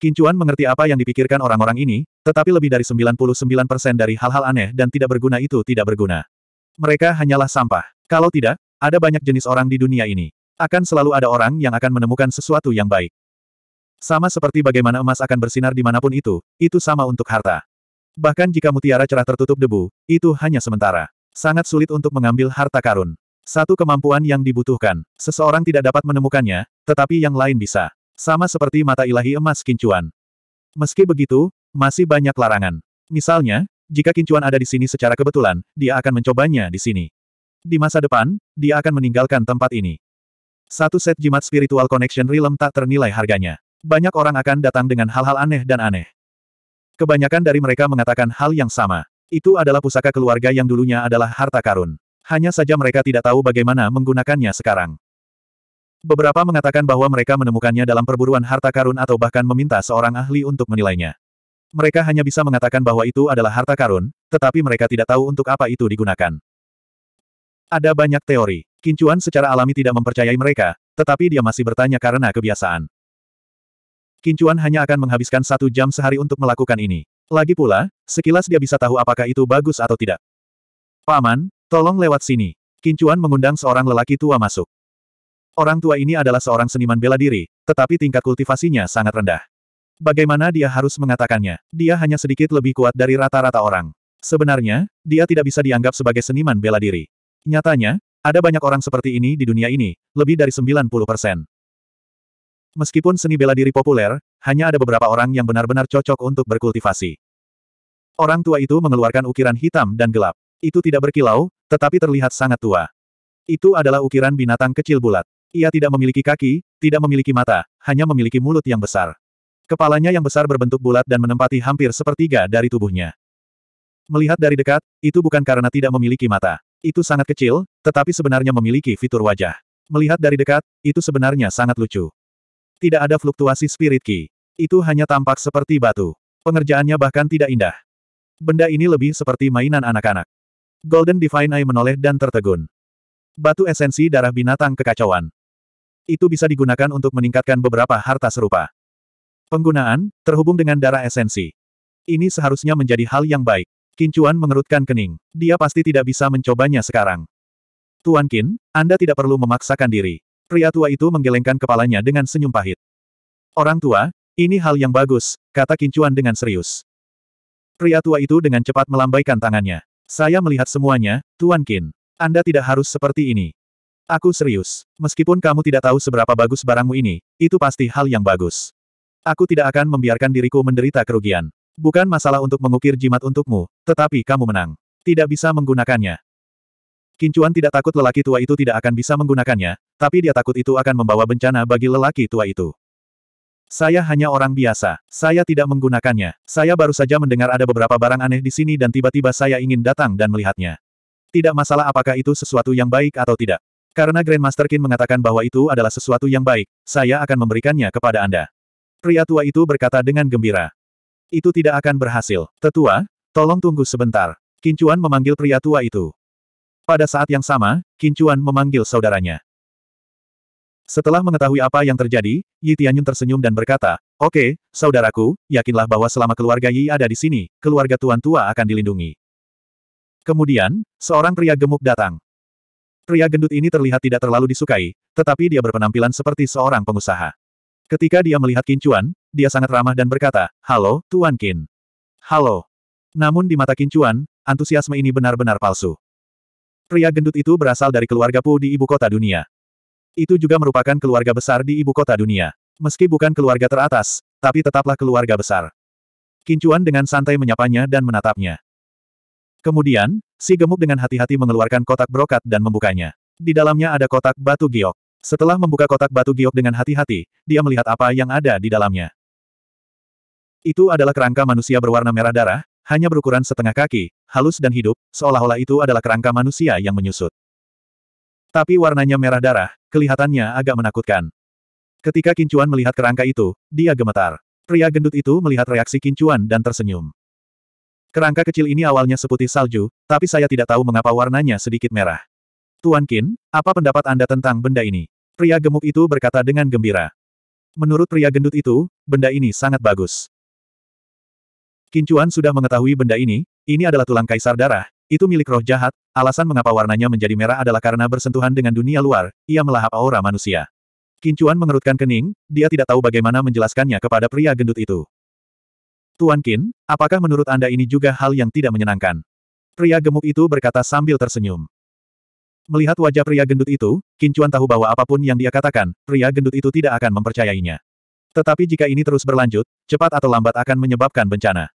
Kincuan mengerti apa yang dipikirkan orang-orang ini, tetapi lebih dari 99% dari hal-hal aneh dan tidak berguna itu tidak berguna. Mereka hanyalah sampah. Kalau tidak, ada banyak jenis orang di dunia ini. Akan selalu ada orang yang akan menemukan sesuatu yang baik. Sama seperti bagaimana emas akan bersinar dimanapun itu, itu sama untuk harta. Bahkan jika mutiara cerah tertutup debu, itu hanya sementara. Sangat sulit untuk mengambil harta karun. Satu kemampuan yang dibutuhkan. Seseorang tidak dapat menemukannya, tetapi yang lain bisa. Sama seperti mata ilahi emas kincuan. Meski begitu, masih banyak larangan. Misalnya, jika kincuan ada di sini secara kebetulan, dia akan mencobanya di sini. Di masa depan, dia akan meninggalkan tempat ini. Satu set jimat spiritual connection realm tak ternilai harganya. Banyak orang akan datang dengan hal-hal aneh dan aneh. Kebanyakan dari mereka mengatakan hal yang sama. Itu adalah pusaka keluarga yang dulunya adalah harta karun. Hanya saja mereka tidak tahu bagaimana menggunakannya sekarang. Beberapa mengatakan bahwa mereka menemukannya dalam perburuan harta karun atau bahkan meminta seorang ahli untuk menilainya. Mereka hanya bisa mengatakan bahwa itu adalah harta karun, tetapi mereka tidak tahu untuk apa itu digunakan. Ada banyak teori. Kincuan secara alami tidak mempercayai mereka, tetapi dia masih bertanya karena kebiasaan. Kincuan hanya akan menghabiskan satu jam sehari untuk melakukan ini. Lagi pula, sekilas dia bisa tahu apakah itu bagus atau tidak. Paman, tolong lewat sini. Kincuan mengundang seorang lelaki tua masuk. Orang tua ini adalah seorang seniman bela diri, tetapi tingkat kultivasinya sangat rendah. Bagaimana dia harus mengatakannya? Dia hanya sedikit lebih kuat dari rata-rata orang. Sebenarnya, dia tidak bisa dianggap sebagai seniman bela diri. Nyatanya, ada banyak orang seperti ini di dunia ini, lebih dari 90 persen. Meskipun seni bela diri populer, hanya ada beberapa orang yang benar-benar cocok untuk berkultivasi. Orang tua itu mengeluarkan ukiran hitam dan gelap. Itu tidak berkilau, tetapi terlihat sangat tua. Itu adalah ukiran binatang kecil bulat. Ia tidak memiliki kaki, tidak memiliki mata, hanya memiliki mulut yang besar. Kepalanya yang besar berbentuk bulat dan menempati hampir sepertiga dari tubuhnya. Melihat dari dekat, itu bukan karena tidak memiliki mata. Itu sangat kecil, tetapi sebenarnya memiliki fitur wajah. Melihat dari dekat, itu sebenarnya sangat lucu. Tidak ada fluktuasi spirit ki. Itu hanya tampak seperti batu. Pengerjaannya bahkan tidak indah. Benda ini lebih seperti mainan anak-anak. Golden Divine Eye menoleh dan tertegun. Batu esensi darah binatang kekacauan itu bisa digunakan untuk meningkatkan beberapa harta serupa. Penggunaan, terhubung dengan darah esensi. Ini seharusnya menjadi hal yang baik. Kincuan mengerutkan kening. Dia pasti tidak bisa mencobanya sekarang. Tuan Kin, Anda tidak perlu memaksakan diri. Pria tua itu menggelengkan kepalanya dengan senyum pahit. Orang tua, ini hal yang bagus, kata Kincuan dengan serius. Pria tua itu dengan cepat melambaikan tangannya. Saya melihat semuanya, Tuan Kin. Anda tidak harus seperti ini. Aku serius. Meskipun kamu tidak tahu seberapa bagus barangmu ini, itu pasti hal yang bagus. Aku tidak akan membiarkan diriku menderita kerugian. Bukan masalah untuk mengukir jimat untukmu, tetapi kamu menang. Tidak bisa menggunakannya. Kincuan tidak takut lelaki tua itu tidak akan bisa menggunakannya, tapi dia takut itu akan membawa bencana bagi lelaki tua itu. Saya hanya orang biasa. Saya tidak menggunakannya. Saya baru saja mendengar ada beberapa barang aneh di sini dan tiba-tiba saya ingin datang dan melihatnya. Tidak masalah apakah itu sesuatu yang baik atau tidak. Karena Grandmaster Qin mengatakan bahwa itu adalah sesuatu yang baik, saya akan memberikannya kepada Anda. Pria tua itu berkata dengan gembira. Itu tidak akan berhasil. Tetua, tolong tunggu sebentar. Kincuan memanggil pria tua itu. Pada saat yang sama, Kincuan memanggil saudaranya. Setelah mengetahui apa yang terjadi, Yi Tianyun tersenyum dan berkata, Oke, okay, saudaraku, yakinlah bahwa selama keluarga Yi ada di sini, keluarga Tuan Tua akan dilindungi. Kemudian, seorang pria gemuk datang. Pria gendut ini terlihat tidak terlalu disukai, tetapi dia berpenampilan seperti seorang pengusaha. Ketika dia melihat Kincuan, dia sangat ramah dan berkata, Halo, Tuan Kin. Halo. Namun di mata Kincuan, antusiasme ini benar-benar palsu. Pria gendut itu berasal dari keluarga Pu di ibu kota dunia. Itu juga merupakan keluarga besar di ibu kota dunia. Meski bukan keluarga teratas, tapi tetaplah keluarga besar. Kincuan dengan santai menyapanya dan menatapnya. Kemudian, si gemuk dengan hati-hati mengeluarkan kotak brokat dan membukanya. Di dalamnya ada kotak batu giok. Setelah membuka kotak batu giok dengan hati-hati, dia melihat apa yang ada di dalamnya. Itu adalah kerangka manusia berwarna merah darah, hanya berukuran setengah kaki, halus dan hidup, seolah-olah itu adalah kerangka manusia yang menyusut. Tapi warnanya merah darah, kelihatannya agak menakutkan. Ketika Kincuan melihat kerangka itu, dia gemetar. Pria gendut itu melihat reaksi Kincuan dan tersenyum. Kerangka kecil ini awalnya seputih salju, tapi saya tidak tahu mengapa warnanya sedikit merah. Tuan Kin, apa pendapat Anda tentang benda ini? Pria gemuk itu berkata dengan gembira. Menurut pria gendut itu, benda ini sangat bagus. Kincuan sudah mengetahui benda ini, ini adalah tulang kaisar darah, itu milik roh jahat, alasan mengapa warnanya menjadi merah adalah karena bersentuhan dengan dunia luar, ia melahap aura manusia. Kincuan mengerutkan kening, dia tidak tahu bagaimana menjelaskannya kepada pria gendut itu. Tuan Qin, apakah menurut Anda ini juga hal yang tidak menyenangkan? Pria gemuk itu berkata sambil tersenyum. Melihat wajah pria gendut itu, Chuan tahu bahwa apapun yang dia katakan, pria gendut itu tidak akan mempercayainya. Tetapi jika ini terus berlanjut, cepat atau lambat akan menyebabkan bencana.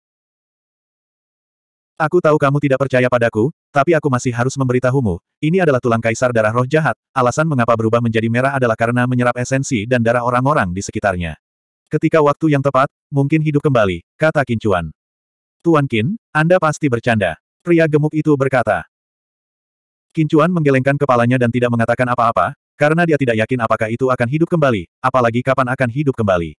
Aku tahu kamu tidak percaya padaku, tapi aku masih harus memberitahumu. Ini adalah tulang kaisar darah roh jahat. Alasan mengapa berubah menjadi merah adalah karena menyerap esensi dan darah orang-orang di sekitarnya. Ketika waktu yang tepat, mungkin hidup kembali, kata Kincuan. Tuan Kin, Anda pasti bercanda. Pria gemuk itu berkata. Kincuan menggelengkan kepalanya dan tidak mengatakan apa-apa, karena dia tidak yakin apakah itu akan hidup kembali, apalagi kapan akan hidup kembali.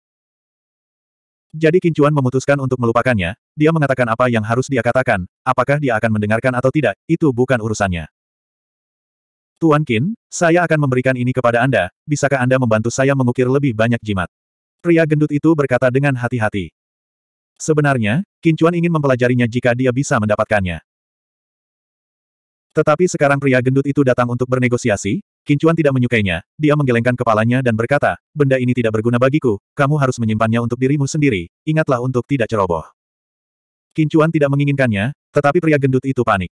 Jadi Kincuan memutuskan untuk melupakannya, dia mengatakan apa yang harus dia katakan, apakah dia akan mendengarkan atau tidak, itu bukan urusannya. Tuan Kin, saya akan memberikan ini kepada Anda, bisakah Anda membantu saya mengukir lebih banyak jimat? Pria gendut itu berkata dengan hati-hati. Sebenarnya, Kincuan ingin mempelajarinya jika dia bisa mendapatkannya. Tetapi sekarang pria gendut itu datang untuk bernegosiasi, Kincuan tidak menyukainya, dia menggelengkan kepalanya dan berkata, benda ini tidak berguna bagiku, kamu harus menyimpannya untuk dirimu sendiri, ingatlah untuk tidak ceroboh. Kincuan tidak menginginkannya, tetapi pria gendut itu panik.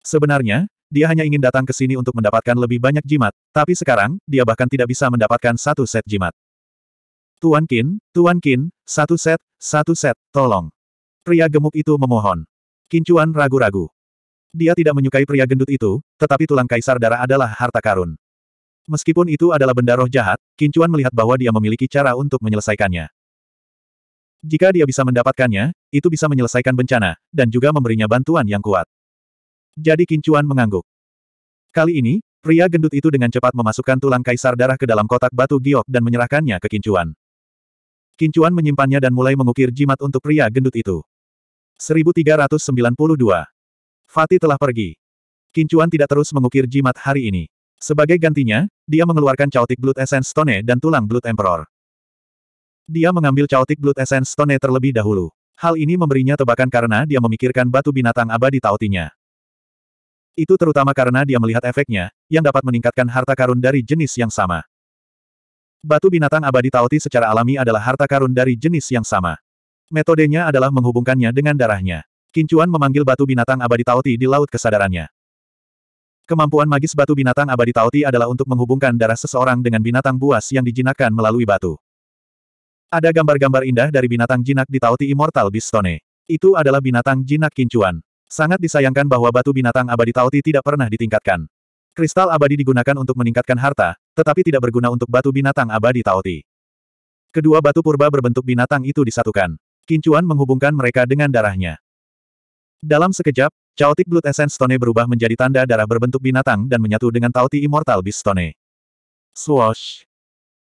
Sebenarnya, dia hanya ingin datang ke sini untuk mendapatkan lebih banyak jimat, tapi sekarang, dia bahkan tidak bisa mendapatkan satu set jimat. Tuan Kin, Tuan Kin, satu set, satu set, tolong. Pria gemuk itu memohon. Kincuan ragu-ragu. Dia tidak menyukai pria gendut itu, tetapi tulang kaisar darah adalah harta karun. Meskipun itu adalah benda roh jahat, Kincuan melihat bahwa dia memiliki cara untuk menyelesaikannya. Jika dia bisa mendapatkannya, itu bisa menyelesaikan bencana, dan juga memberinya bantuan yang kuat. Jadi Kincuan mengangguk. Kali ini, pria gendut itu dengan cepat memasukkan tulang kaisar darah ke dalam kotak batu giok dan menyerahkannya ke Kincuan. Kincuan menyimpannya dan mulai mengukir jimat untuk pria gendut itu. 1392. Fatih telah pergi. Kincuan tidak terus mengukir jimat hari ini. Sebagai gantinya, dia mengeluarkan caotik Blood Essence Stone dan tulang Blood Emperor. Dia mengambil caotik Blood Essence Stone terlebih dahulu. Hal ini memberinya tebakan karena dia memikirkan batu binatang abadi tautinya. Itu terutama karena dia melihat efeknya, yang dapat meningkatkan harta karun dari jenis yang sama. Batu binatang abadi Taoti secara alami adalah harta karun dari jenis yang sama. Metodenya adalah menghubungkannya dengan darahnya. Kincuan memanggil batu binatang abadi Taoti di laut kesadarannya. Kemampuan magis batu binatang abadi Taoti adalah untuk menghubungkan darah seseorang dengan binatang buas yang dijinakkan melalui batu. Ada gambar-gambar indah dari binatang jinak di Taoti Immortal Bistone. Itu adalah binatang jinak kincuan. Sangat disayangkan bahwa batu binatang abadi Taoti tidak pernah ditingkatkan. Kristal abadi digunakan untuk meningkatkan harta, tetapi tidak berguna untuk batu binatang abadi Taoti. Kedua batu purba berbentuk binatang itu disatukan. Kincuan menghubungkan mereka dengan darahnya. Dalam sekejap, Chaotic Blood Essence Stone berubah menjadi tanda darah berbentuk binatang dan menyatu dengan Taoti Immortal Beast Stone. Swoosh!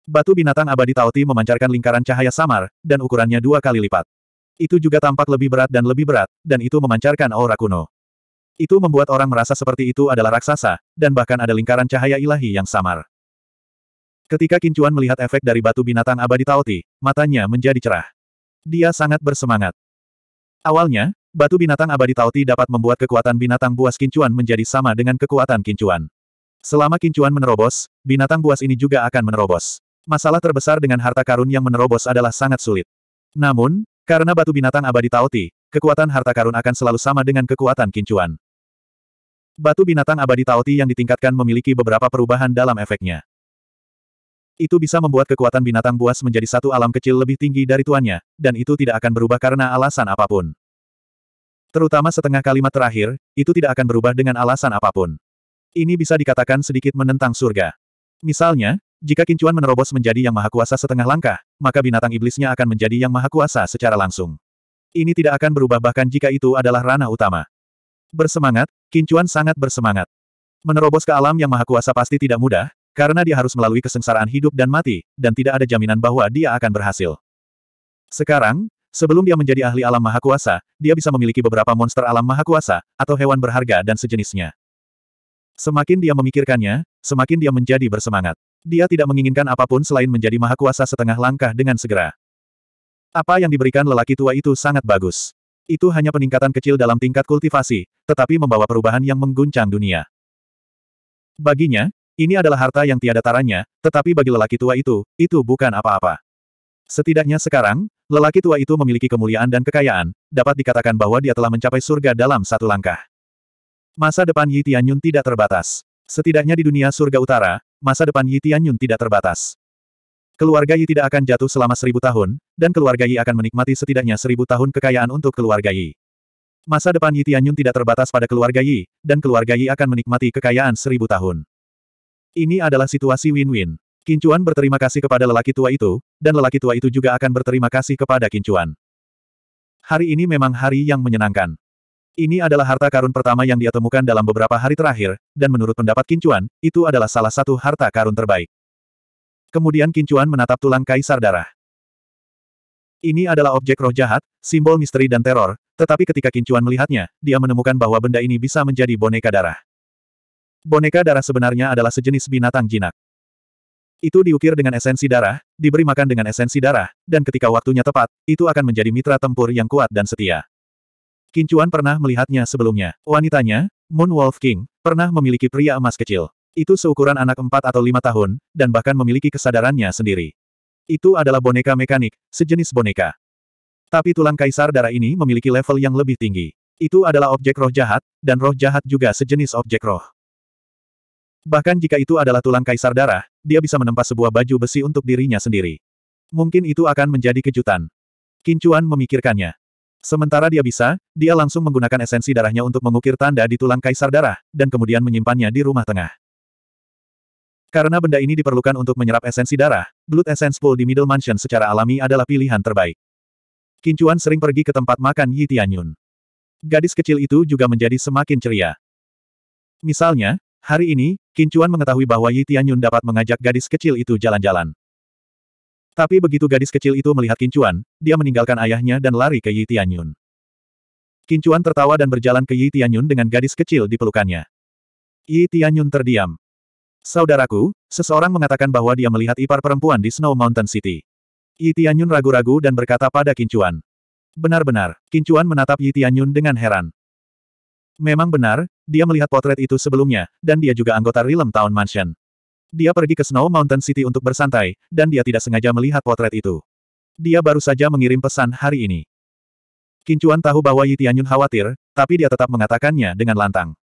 Batu binatang abadi Taoti memancarkan lingkaran cahaya samar, dan ukurannya dua kali lipat. Itu juga tampak lebih berat dan lebih berat, dan itu memancarkan aura kuno. Itu membuat orang merasa seperti itu adalah raksasa, dan bahkan ada lingkaran cahaya ilahi yang samar. Ketika Kincuan melihat efek dari batu binatang abadi Taoti, matanya menjadi cerah. Dia sangat bersemangat. Awalnya, batu binatang abadi Taoti dapat membuat kekuatan binatang buas Kincuan menjadi sama dengan kekuatan Kincuan. Selama Kincuan menerobos, binatang buas ini juga akan menerobos. Masalah terbesar dengan harta karun yang menerobos adalah sangat sulit. Namun, karena batu binatang abadi Taoti, kekuatan harta karun akan selalu sama dengan kekuatan Kincuan. Batu binatang abadi Taoti yang ditingkatkan memiliki beberapa perubahan dalam efeknya. Itu bisa membuat kekuatan binatang buas menjadi satu alam kecil lebih tinggi dari tuannya, dan itu tidak akan berubah karena alasan apapun. Terutama setengah kalimat terakhir, itu tidak akan berubah dengan alasan apapun. Ini bisa dikatakan sedikit menentang surga. Misalnya, jika kincuan menerobos menjadi yang maha kuasa setengah langkah, maka binatang iblisnya akan menjadi yang maha kuasa secara langsung. Ini tidak akan berubah bahkan jika itu adalah ranah utama. Bersemangat, Kincuan sangat bersemangat. Menerobos ke alam yang maha kuasa pasti tidak mudah, karena dia harus melalui kesengsaraan hidup dan mati, dan tidak ada jaminan bahwa dia akan berhasil. Sekarang, sebelum dia menjadi ahli alam maha kuasa, dia bisa memiliki beberapa monster alam maha kuasa, atau hewan berharga dan sejenisnya. Semakin dia memikirkannya, semakin dia menjadi bersemangat. Dia tidak menginginkan apapun selain menjadi maha kuasa setengah langkah dengan segera. Apa yang diberikan lelaki tua itu sangat bagus. Itu hanya peningkatan kecil dalam tingkat kultivasi, tetapi membawa perubahan yang mengguncang dunia. Baginya, ini adalah harta yang tiada taranya, tetapi bagi lelaki tua itu, itu bukan apa-apa. Setidaknya sekarang, lelaki tua itu memiliki kemuliaan dan kekayaan, dapat dikatakan bahwa dia telah mencapai surga dalam satu langkah. Masa depan Yi Tianyun tidak terbatas. Setidaknya di dunia surga utara, masa depan Yi Tianyun tidak terbatas. Keluarga Yi tidak akan jatuh selama seribu tahun, dan keluarga Yi akan menikmati setidaknya seribu tahun kekayaan untuk keluarga Yi. Masa depan Yi Tianyun tidak terbatas pada keluarga Yi, dan keluarga Yi akan menikmati kekayaan seribu tahun. Ini adalah situasi win-win. Kincuan berterima kasih kepada lelaki tua itu, dan lelaki tua itu juga akan berterima kasih kepada Kincuan. Hari ini memang hari yang menyenangkan. Ini adalah harta karun pertama yang dia temukan dalam beberapa hari terakhir, dan menurut pendapat Kincuan, itu adalah salah satu harta karun terbaik. Kemudian Kincuan menatap tulang kaisar darah. Ini adalah objek roh jahat, simbol misteri dan teror, tetapi ketika Kincuan melihatnya, dia menemukan bahwa benda ini bisa menjadi boneka darah. Boneka darah sebenarnya adalah sejenis binatang jinak. Itu diukir dengan esensi darah, diberi makan dengan esensi darah, dan ketika waktunya tepat, itu akan menjadi mitra tempur yang kuat dan setia. Kincuan pernah melihatnya sebelumnya. Wanitanya, Moon Wolf King, pernah memiliki pria emas kecil. Itu seukuran anak empat atau lima tahun, dan bahkan memiliki kesadarannya sendiri. Itu adalah boneka mekanik, sejenis boneka. Tapi tulang kaisar darah ini memiliki level yang lebih tinggi. Itu adalah objek roh jahat, dan roh jahat juga sejenis objek roh. Bahkan jika itu adalah tulang kaisar darah, dia bisa menempa sebuah baju besi untuk dirinya sendiri. Mungkin itu akan menjadi kejutan. Kincuan memikirkannya. Sementara dia bisa, dia langsung menggunakan esensi darahnya untuk mengukir tanda di tulang kaisar darah, dan kemudian menyimpannya di rumah tengah. Karena benda ini diperlukan untuk menyerap esensi darah, Blood Essence Pool di Middle Mansion secara alami adalah pilihan terbaik. Kincuan sering pergi ke tempat makan Yi Tianyun. Gadis kecil itu juga menjadi semakin ceria. Misalnya, hari ini, Kincuan mengetahui bahwa Yi Tianyun dapat mengajak gadis kecil itu jalan-jalan. Tapi begitu gadis kecil itu melihat Kincuan, dia meninggalkan ayahnya dan lari ke Yi Tianyun. Kincuan tertawa dan berjalan ke Yi Tianyun dengan gadis kecil di pelukannya. Yi Tianyun terdiam. Saudaraku, seseorang mengatakan bahwa dia melihat ipar perempuan di Snow Mountain City. Yi Tianyun ragu-ragu dan berkata pada Kincuan. Benar-benar, Kincuan menatap Yi Tianyun dengan heran. Memang benar, dia melihat potret itu sebelumnya, dan dia juga anggota Realm Town Mansion. Dia pergi ke Snow Mountain City untuk bersantai, dan dia tidak sengaja melihat potret itu. Dia baru saja mengirim pesan hari ini. Kincuan tahu bahwa Yi Tianyun khawatir, tapi dia tetap mengatakannya dengan lantang.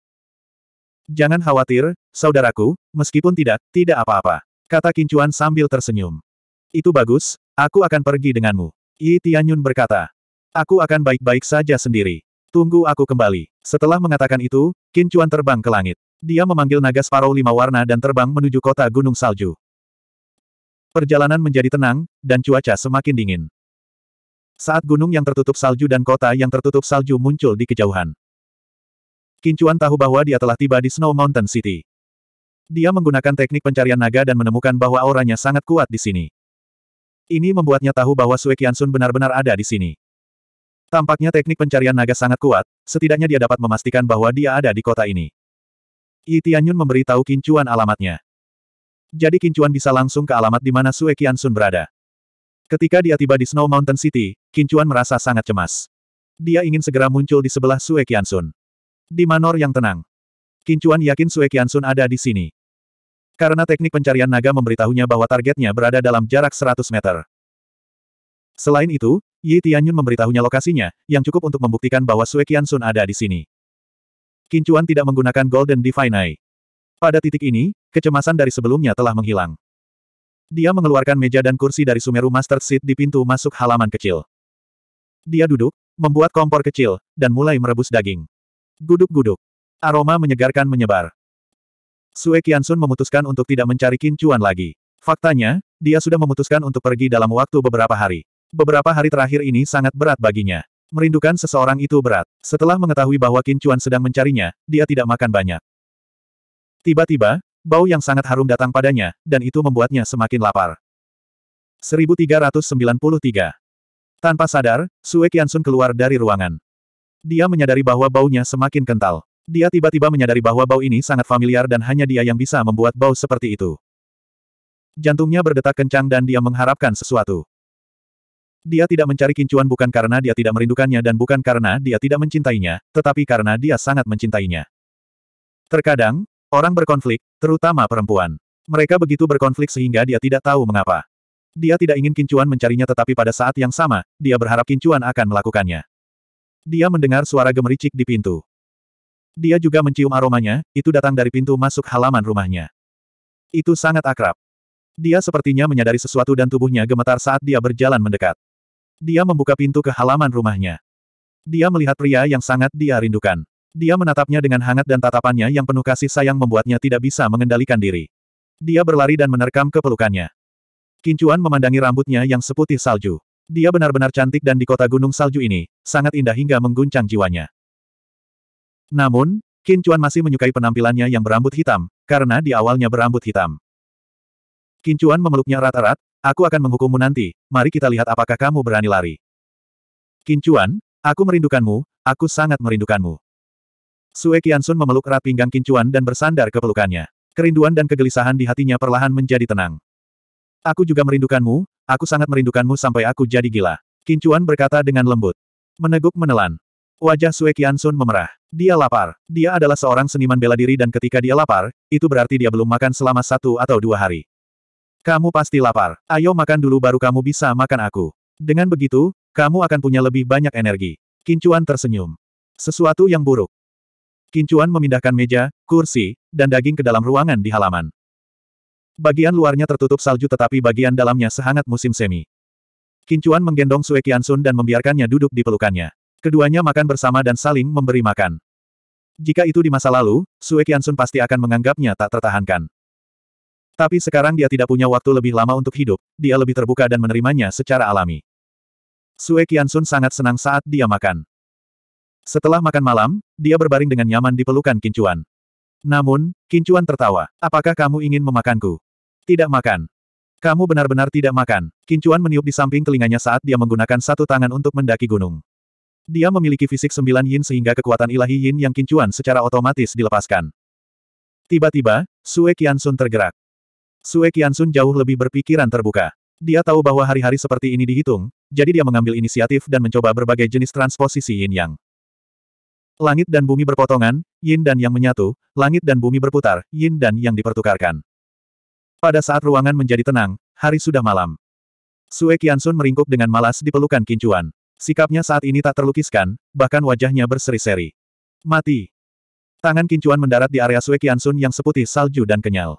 Jangan khawatir, saudaraku, meskipun tidak, tidak apa-apa. Kata Kincuan sambil tersenyum. Itu bagus, aku akan pergi denganmu. Yi Tianyun berkata. Aku akan baik-baik saja sendiri. Tunggu aku kembali. Setelah mengatakan itu, Kincuan terbang ke langit. Dia memanggil naga Sparrow lima warna dan terbang menuju kota Gunung Salju. Perjalanan menjadi tenang, dan cuaca semakin dingin. Saat gunung yang tertutup salju dan kota yang tertutup salju muncul di kejauhan. Kincuan tahu bahwa dia telah tiba di Snow Mountain City. Dia menggunakan teknik pencarian naga dan menemukan bahwa auranya sangat kuat di sini. Ini membuatnya tahu bahwa Sue Sun benar-benar ada di sini. Tampaknya teknik pencarian naga sangat kuat, setidaknya dia dapat memastikan bahwa dia ada di kota ini. Yi Tianyun memberi tahu Kincuan alamatnya. Jadi Kincuan bisa langsung ke alamat di mana Sue Sun berada. Ketika dia tiba di Snow Mountain City, Kincuan merasa sangat cemas. Dia ingin segera muncul di sebelah Sue Sun. Di manor yang tenang. Kincuan yakin Sue Kiansun ada di sini. Karena teknik pencarian naga memberitahunya bahwa targetnya berada dalam jarak 100 meter. Selain itu, Yi Tianyun memberitahunya lokasinya, yang cukup untuk membuktikan bahwa Sue Kiansun ada di sini. Kincuan tidak menggunakan Golden Divine Eye. Pada titik ini, kecemasan dari sebelumnya telah menghilang. Dia mengeluarkan meja dan kursi dari Sumeru Master Seat di pintu masuk halaman kecil. Dia duduk, membuat kompor kecil, dan mulai merebus daging. Guduk-guduk. Aroma menyegarkan menyebar. Sue Sun memutuskan untuk tidak mencari kincuan lagi. Faktanya, dia sudah memutuskan untuk pergi dalam waktu beberapa hari. Beberapa hari terakhir ini sangat berat baginya. Merindukan seseorang itu berat. Setelah mengetahui bahwa kincuan sedang mencarinya, dia tidak makan banyak. Tiba-tiba, bau yang sangat harum datang padanya, dan itu membuatnya semakin lapar. 1393 Tanpa sadar, Sue Sun keluar dari ruangan. Dia menyadari bahwa baunya semakin kental. Dia tiba-tiba menyadari bahwa bau ini sangat familiar dan hanya dia yang bisa membuat bau seperti itu. Jantungnya berdetak kencang dan dia mengharapkan sesuatu. Dia tidak mencari kincuan bukan karena dia tidak merindukannya dan bukan karena dia tidak mencintainya, tetapi karena dia sangat mencintainya. Terkadang, orang berkonflik, terutama perempuan. Mereka begitu berkonflik sehingga dia tidak tahu mengapa. Dia tidak ingin kincuan mencarinya tetapi pada saat yang sama, dia berharap kincuan akan melakukannya. Dia mendengar suara gemericik di pintu. Dia juga mencium aromanya, itu datang dari pintu masuk halaman rumahnya. Itu sangat akrab. Dia sepertinya menyadari sesuatu dan tubuhnya gemetar saat dia berjalan mendekat. Dia membuka pintu ke halaman rumahnya. Dia melihat pria yang sangat dia rindukan. Dia menatapnya dengan hangat dan tatapannya yang penuh kasih sayang membuatnya tidak bisa mengendalikan diri. Dia berlari dan menerkam ke pelukannya. Kincuan memandangi rambutnya yang seputih salju. Dia benar-benar cantik dan di kota gunung salju ini, sangat indah hingga mengguncang jiwanya. Namun, Qin Chuan masih menyukai penampilannya yang berambut hitam, karena di awalnya berambut hitam. Qin Chuan memeluknya erat-erat, aku akan menghukummu nanti, mari kita lihat apakah kamu berani lari. Qin Chuan, aku merindukanmu, aku sangat merindukanmu. Sue Qiansun memeluk erat pinggang Qin Chuan dan bersandar ke pelukannya. Kerinduan dan kegelisahan di hatinya perlahan menjadi tenang. Aku juga merindukanmu, aku sangat merindukanmu sampai aku jadi gila. Kincuan berkata dengan lembut. Meneguk menelan. Wajah Sue Sun memerah. Dia lapar. Dia adalah seorang seniman bela diri dan ketika dia lapar, itu berarti dia belum makan selama satu atau dua hari. Kamu pasti lapar. Ayo makan dulu baru kamu bisa makan aku. Dengan begitu, kamu akan punya lebih banyak energi. Kincuan tersenyum. Sesuatu yang buruk. Kincuan memindahkan meja, kursi, dan daging ke dalam ruangan di halaman. Bagian luarnya tertutup salju tetapi bagian dalamnya sehangat musim semi. Kincuan menggendong Sue Kiansun dan membiarkannya duduk di pelukannya. Keduanya makan bersama dan saling memberi makan. Jika itu di masa lalu, Sue Kiansun pasti akan menganggapnya tak tertahankan. Tapi sekarang dia tidak punya waktu lebih lama untuk hidup, dia lebih terbuka dan menerimanya secara alami. Sue Kiansun sangat senang saat dia makan. Setelah makan malam, dia berbaring dengan nyaman di pelukan Kincuan. Namun, Kincuan tertawa. Apakah kamu ingin memakanku? Tidak makan. Kamu benar-benar tidak makan. Kincuan meniup di samping telinganya saat dia menggunakan satu tangan untuk mendaki gunung. Dia memiliki fisik sembilan yin sehingga kekuatan ilahi yin yang Kincuan secara otomatis dilepaskan. Tiba-tiba, Sue Sun tergerak. Sue Sun jauh lebih berpikiran terbuka. Dia tahu bahwa hari-hari seperti ini dihitung, jadi dia mengambil inisiatif dan mencoba berbagai jenis transposisi yin yang. Langit dan bumi berpotongan, yin dan yang menyatu, langit dan bumi berputar, yin dan yang dipertukarkan. Pada saat ruangan menjadi tenang, hari sudah malam. Sue Kiansun meringkuk dengan malas di pelukan Kincuan. Sikapnya saat ini tak terlukiskan, bahkan wajahnya berseri-seri. Mati. Tangan Kincuan mendarat di area Sue Sun yang seputih salju dan kenyal.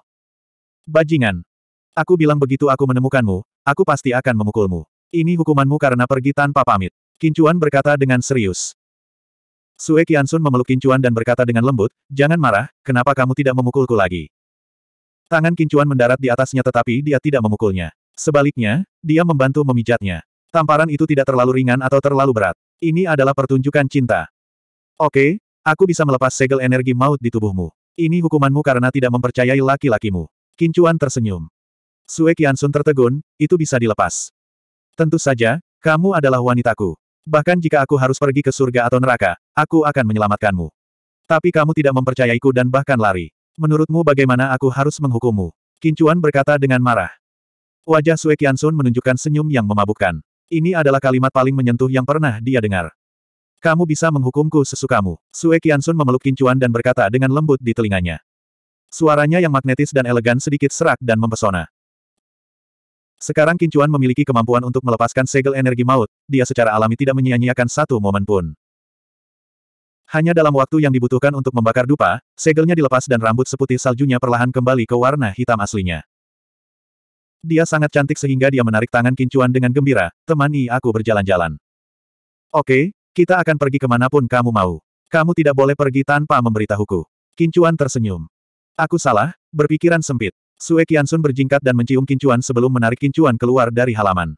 Bajingan. Aku bilang begitu aku menemukanmu, aku pasti akan memukulmu. Ini hukumanmu karena pergi tanpa pamit. Kincuan berkata dengan serius. Sue Kiansun memeluk Kincuan dan berkata dengan lembut, jangan marah, kenapa kamu tidak memukulku lagi? Tangan Kincuan mendarat di atasnya tetapi dia tidak memukulnya. Sebaliknya, dia membantu memijatnya. Tamparan itu tidak terlalu ringan atau terlalu berat. Ini adalah pertunjukan cinta. Oke, aku bisa melepas segel energi maut di tubuhmu. Ini hukumanmu karena tidak mempercayai laki-lakimu. Kincuan tersenyum. Sue Kiansun tertegun, itu bisa dilepas. Tentu saja, kamu adalah wanitaku. Bahkan jika aku harus pergi ke surga atau neraka, Aku akan menyelamatkanmu. Tapi kamu tidak mempercayaiku dan bahkan lari. Menurutmu bagaimana aku harus menghukummu? Kincuan berkata dengan marah. Wajah Sue Kiansun menunjukkan senyum yang memabukkan. Ini adalah kalimat paling menyentuh yang pernah dia dengar. Kamu bisa menghukumku sesukamu. Sue Kiansun memeluk Kincuan dan berkata dengan lembut di telinganya. Suaranya yang magnetis dan elegan sedikit serak dan mempesona. Sekarang Kincuan memiliki kemampuan untuk melepaskan segel energi maut, dia secara alami tidak menyia-nyiakan satu momen pun. Hanya dalam waktu yang dibutuhkan untuk membakar dupa, segelnya dilepas dan rambut seputih saljunya perlahan kembali ke warna hitam aslinya. Dia sangat cantik sehingga dia menarik tangan Kincuan dengan gembira, temani aku berjalan-jalan. Oke, kita akan pergi kemanapun kamu mau. Kamu tidak boleh pergi tanpa memberitahuku. Kincuan tersenyum. Aku salah, berpikiran sempit. Sue Kiansun berjingkat dan mencium Kincuan sebelum menarik Kincuan keluar dari halaman.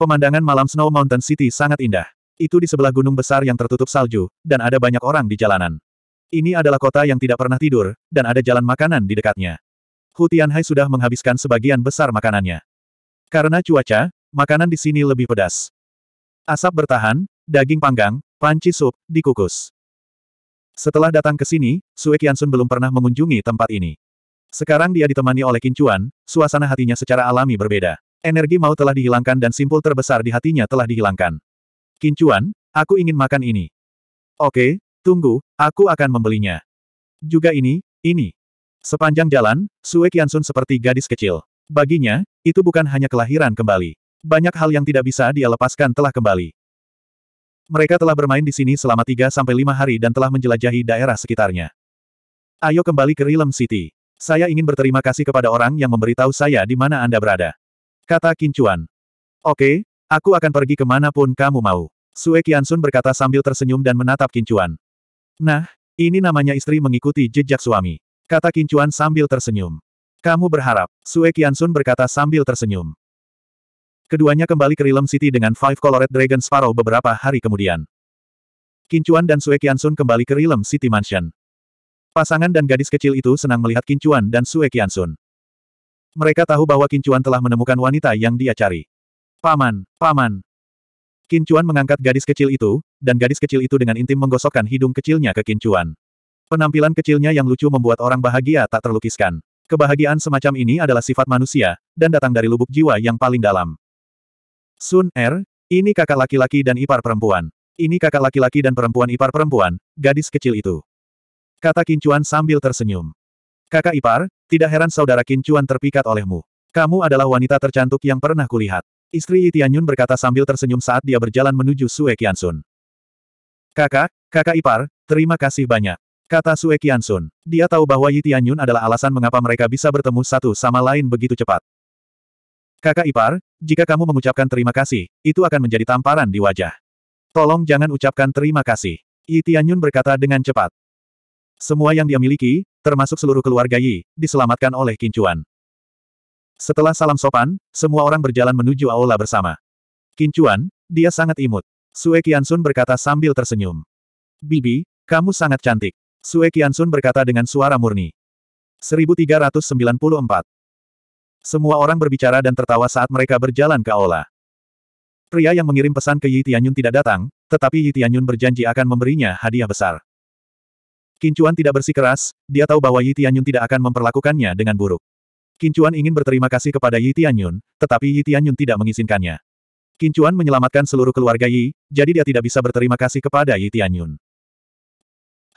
Pemandangan malam Snow Mountain City sangat indah. Itu di sebelah gunung besar yang tertutup salju, dan ada banyak orang di jalanan. Ini adalah kota yang tidak pernah tidur, dan ada jalan makanan di dekatnya. Hu Tianhai sudah menghabiskan sebagian besar makanannya. Karena cuaca, makanan di sini lebih pedas. Asap bertahan, daging panggang, panci sup, dikukus. Setelah datang ke sini, Sue Kiansun belum pernah mengunjungi tempat ini. Sekarang dia ditemani oleh Kincuan, suasana hatinya secara alami berbeda. Energi mau telah dihilangkan dan simpul terbesar di hatinya telah dihilangkan. Kincuan, aku ingin makan ini. Oke, tunggu, aku akan membelinya. Juga ini, ini. Sepanjang jalan, Sue Kiansun seperti gadis kecil. Baginya, itu bukan hanya kelahiran kembali. Banyak hal yang tidak bisa dia lepaskan telah kembali. Mereka telah bermain di sini selama 3-5 hari dan telah menjelajahi daerah sekitarnya. Ayo kembali ke Realm City. Saya ingin berterima kasih kepada orang yang memberitahu saya di mana Anda berada. Kata Kincuan. Oke, Aku akan pergi kemanapun kamu mau. Sue Sun berkata sambil tersenyum dan menatap Kincuan. Nah, ini namanya istri mengikuti jejak suami. Kata Kincuan sambil tersenyum. Kamu berharap, Sue Sun berkata sambil tersenyum. Keduanya kembali ke Realm City dengan Five Colored Dragon Sparrow beberapa hari kemudian. Kincuan dan Sue Sun kembali ke Realm City Mansion. Pasangan dan gadis kecil itu senang melihat Kincuan dan Sue Sun. Mereka tahu bahwa Kincuan telah menemukan wanita yang dia cari. Paman, paman. Kincuan mengangkat gadis kecil itu, dan gadis kecil itu dengan intim menggosokkan hidung kecilnya ke Kincuan. Penampilan kecilnya yang lucu membuat orang bahagia tak terlukiskan. Kebahagiaan semacam ini adalah sifat manusia, dan datang dari lubuk jiwa yang paling dalam. Sun Er, ini kakak laki-laki dan ipar perempuan. Ini kakak laki-laki dan perempuan ipar perempuan, gadis kecil itu. Kata Kincuan sambil tersenyum. Kakak ipar, tidak heran saudara Kincuan terpikat olehmu. Kamu adalah wanita tercantik yang pernah kulihat. Istri Yitianyun berkata sambil tersenyum saat dia berjalan menuju Sue Kiansun. Kakak, kakak ipar, terima kasih banyak. Kata Sue Kiansun. Dia tahu bahwa Yitianyun adalah alasan mengapa mereka bisa bertemu satu sama lain begitu cepat. Kakak ipar, jika kamu mengucapkan terima kasih, itu akan menjadi tamparan di wajah. Tolong jangan ucapkan terima kasih. Yitianyun berkata dengan cepat. Semua yang dia miliki, termasuk seluruh keluarga Yi, diselamatkan oleh Kincuan. Setelah salam sopan, semua orang berjalan menuju aula bersama. Kincuan, dia sangat imut. Sue Kiansun berkata sambil tersenyum. Bibi, kamu sangat cantik. Sue Kiansun berkata dengan suara murni. 1394. Semua orang berbicara dan tertawa saat mereka berjalan ke aula. Pria yang mengirim pesan ke Yi Tianyun tidak datang, tetapi Yi Tianyun berjanji akan memberinya hadiah besar. Kincuan tidak bersikeras, dia tahu bahwa Yi Tianyun tidak akan memperlakukannya dengan buruk. Kincuan ingin berterima kasih kepada Yi Tianyun, tetapi Yi Tianyun tidak mengizinkannya. Kincuan menyelamatkan seluruh keluarga Yi, jadi dia tidak bisa berterima kasih kepada Yi Tianyun.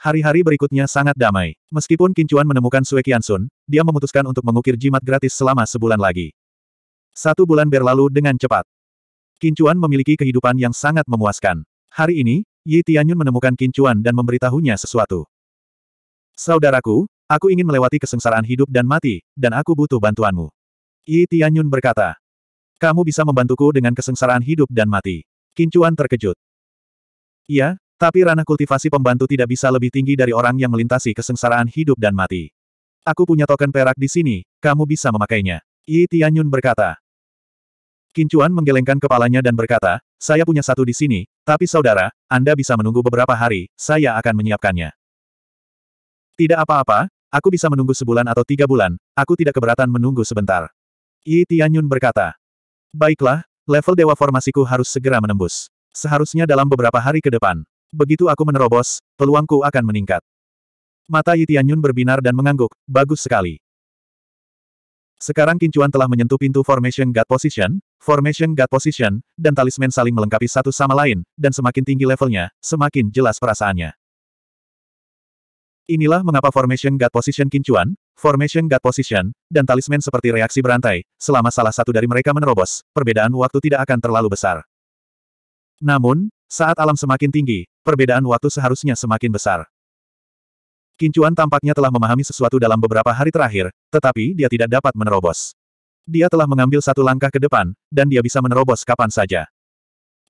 Hari-hari berikutnya sangat damai. Meskipun Kincuan menemukan Sue Qiansun, dia memutuskan untuk mengukir jimat gratis selama sebulan lagi. Satu bulan berlalu dengan cepat. Kincuan memiliki kehidupan yang sangat memuaskan. Hari ini, Yi Tianyun menemukan Kincuan dan memberitahunya sesuatu. Saudaraku, Aku ingin melewati kesengsaraan hidup dan mati, dan aku butuh bantuanmu. Yi Tianyun berkata. Kamu bisa membantuku dengan kesengsaraan hidup dan mati. Kincuan terkejut. Iya, tapi ranah kultivasi pembantu tidak bisa lebih tinggi dari orang yang melintasi kesengsaraan hidup dan mati. Aku punya token perak di sini, kamu bisa memakainya. Yi Tianyun berkata. Kincuan menggelengkan kepalanya dan berkata, saya punya satu di sini, tapi saudara, Anda bisa menunggu beberapa hari, saya akan menyiapkannya. Tidak apa-apa, Aku bisa menunggu sebulan atau tiga bulan, aku tidak keberatan menunggu sebentar. Yi Tianyun berkata. Baiklah, level dewa formasiku harus segera menembus. Seharusnya dalam beberapa hari ke depan. Begitu aku menerobos, peluangku akan meningkat. Mata Yi Tianyun berbinar dan mengangguk, bagus sekali. Sekarang Kincuan telah menyentuh pintu Formation God Position, Formation God Position, dan talisman saling melengkapi satu sama lain, dan semakin tinggi levelnya, semakin jelas perasaannya. Inilah mengapa Formation God Position Kincuan, Formation God Position, dan talisman seperti reaksi berantai, selama salah satu dari mereka menerobos, perbedaan waktu tidak akan terlalu besar. Namun, saat alam semakin tinggi, perbedaan waktu seharusnya semakin besar. Kincuan tampaknya telah memahami sesuatu dalam beberapa hari terakhir, tetapi dia tidak dapat menerobos. Dia telah mengambil satu langkah ke depan, dan dia bisa menerobos kapan saja.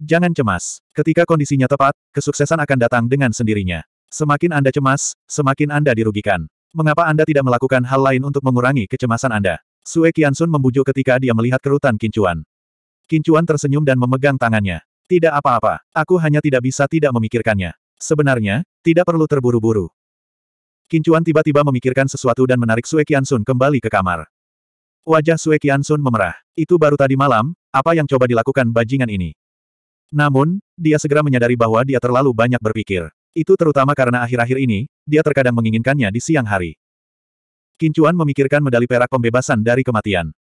Jangan cemas. Ketika kondisinya tepat, kesuksesan akan datang dengan sendirinya. Semakin Anda cemas, semakin Anda dirugikan. Mengapa Anda tidak melakukan hal lain untuk mengurangi kecemasan Anda? Sue Kiansun membujuk ketika dia melihat kerutan Kincuan. Kincuan tersenyum dan memegang tangannya. Tidak apa-apa, aku hanya tidak bisa tidak memikirkannya. Sebenarnya, tidak perlu terburu-buru. Kincuan tiba-tiba memikirkan sesuatu dan menarik Sue Kiansun kembali ke kamar. Wajah Sue Kiansun memerah. Itu baru tadi malam, apa yang coba dilakukan bajingan ini? Namun, dia segera menyadari bahwa dia terlalu banyak berpikir. Itu terutama karena akhir-akhir ini, dia terkadang menginginkannya di siang hari. Kincuan memikirkan medali perak pembebasan dari kematian.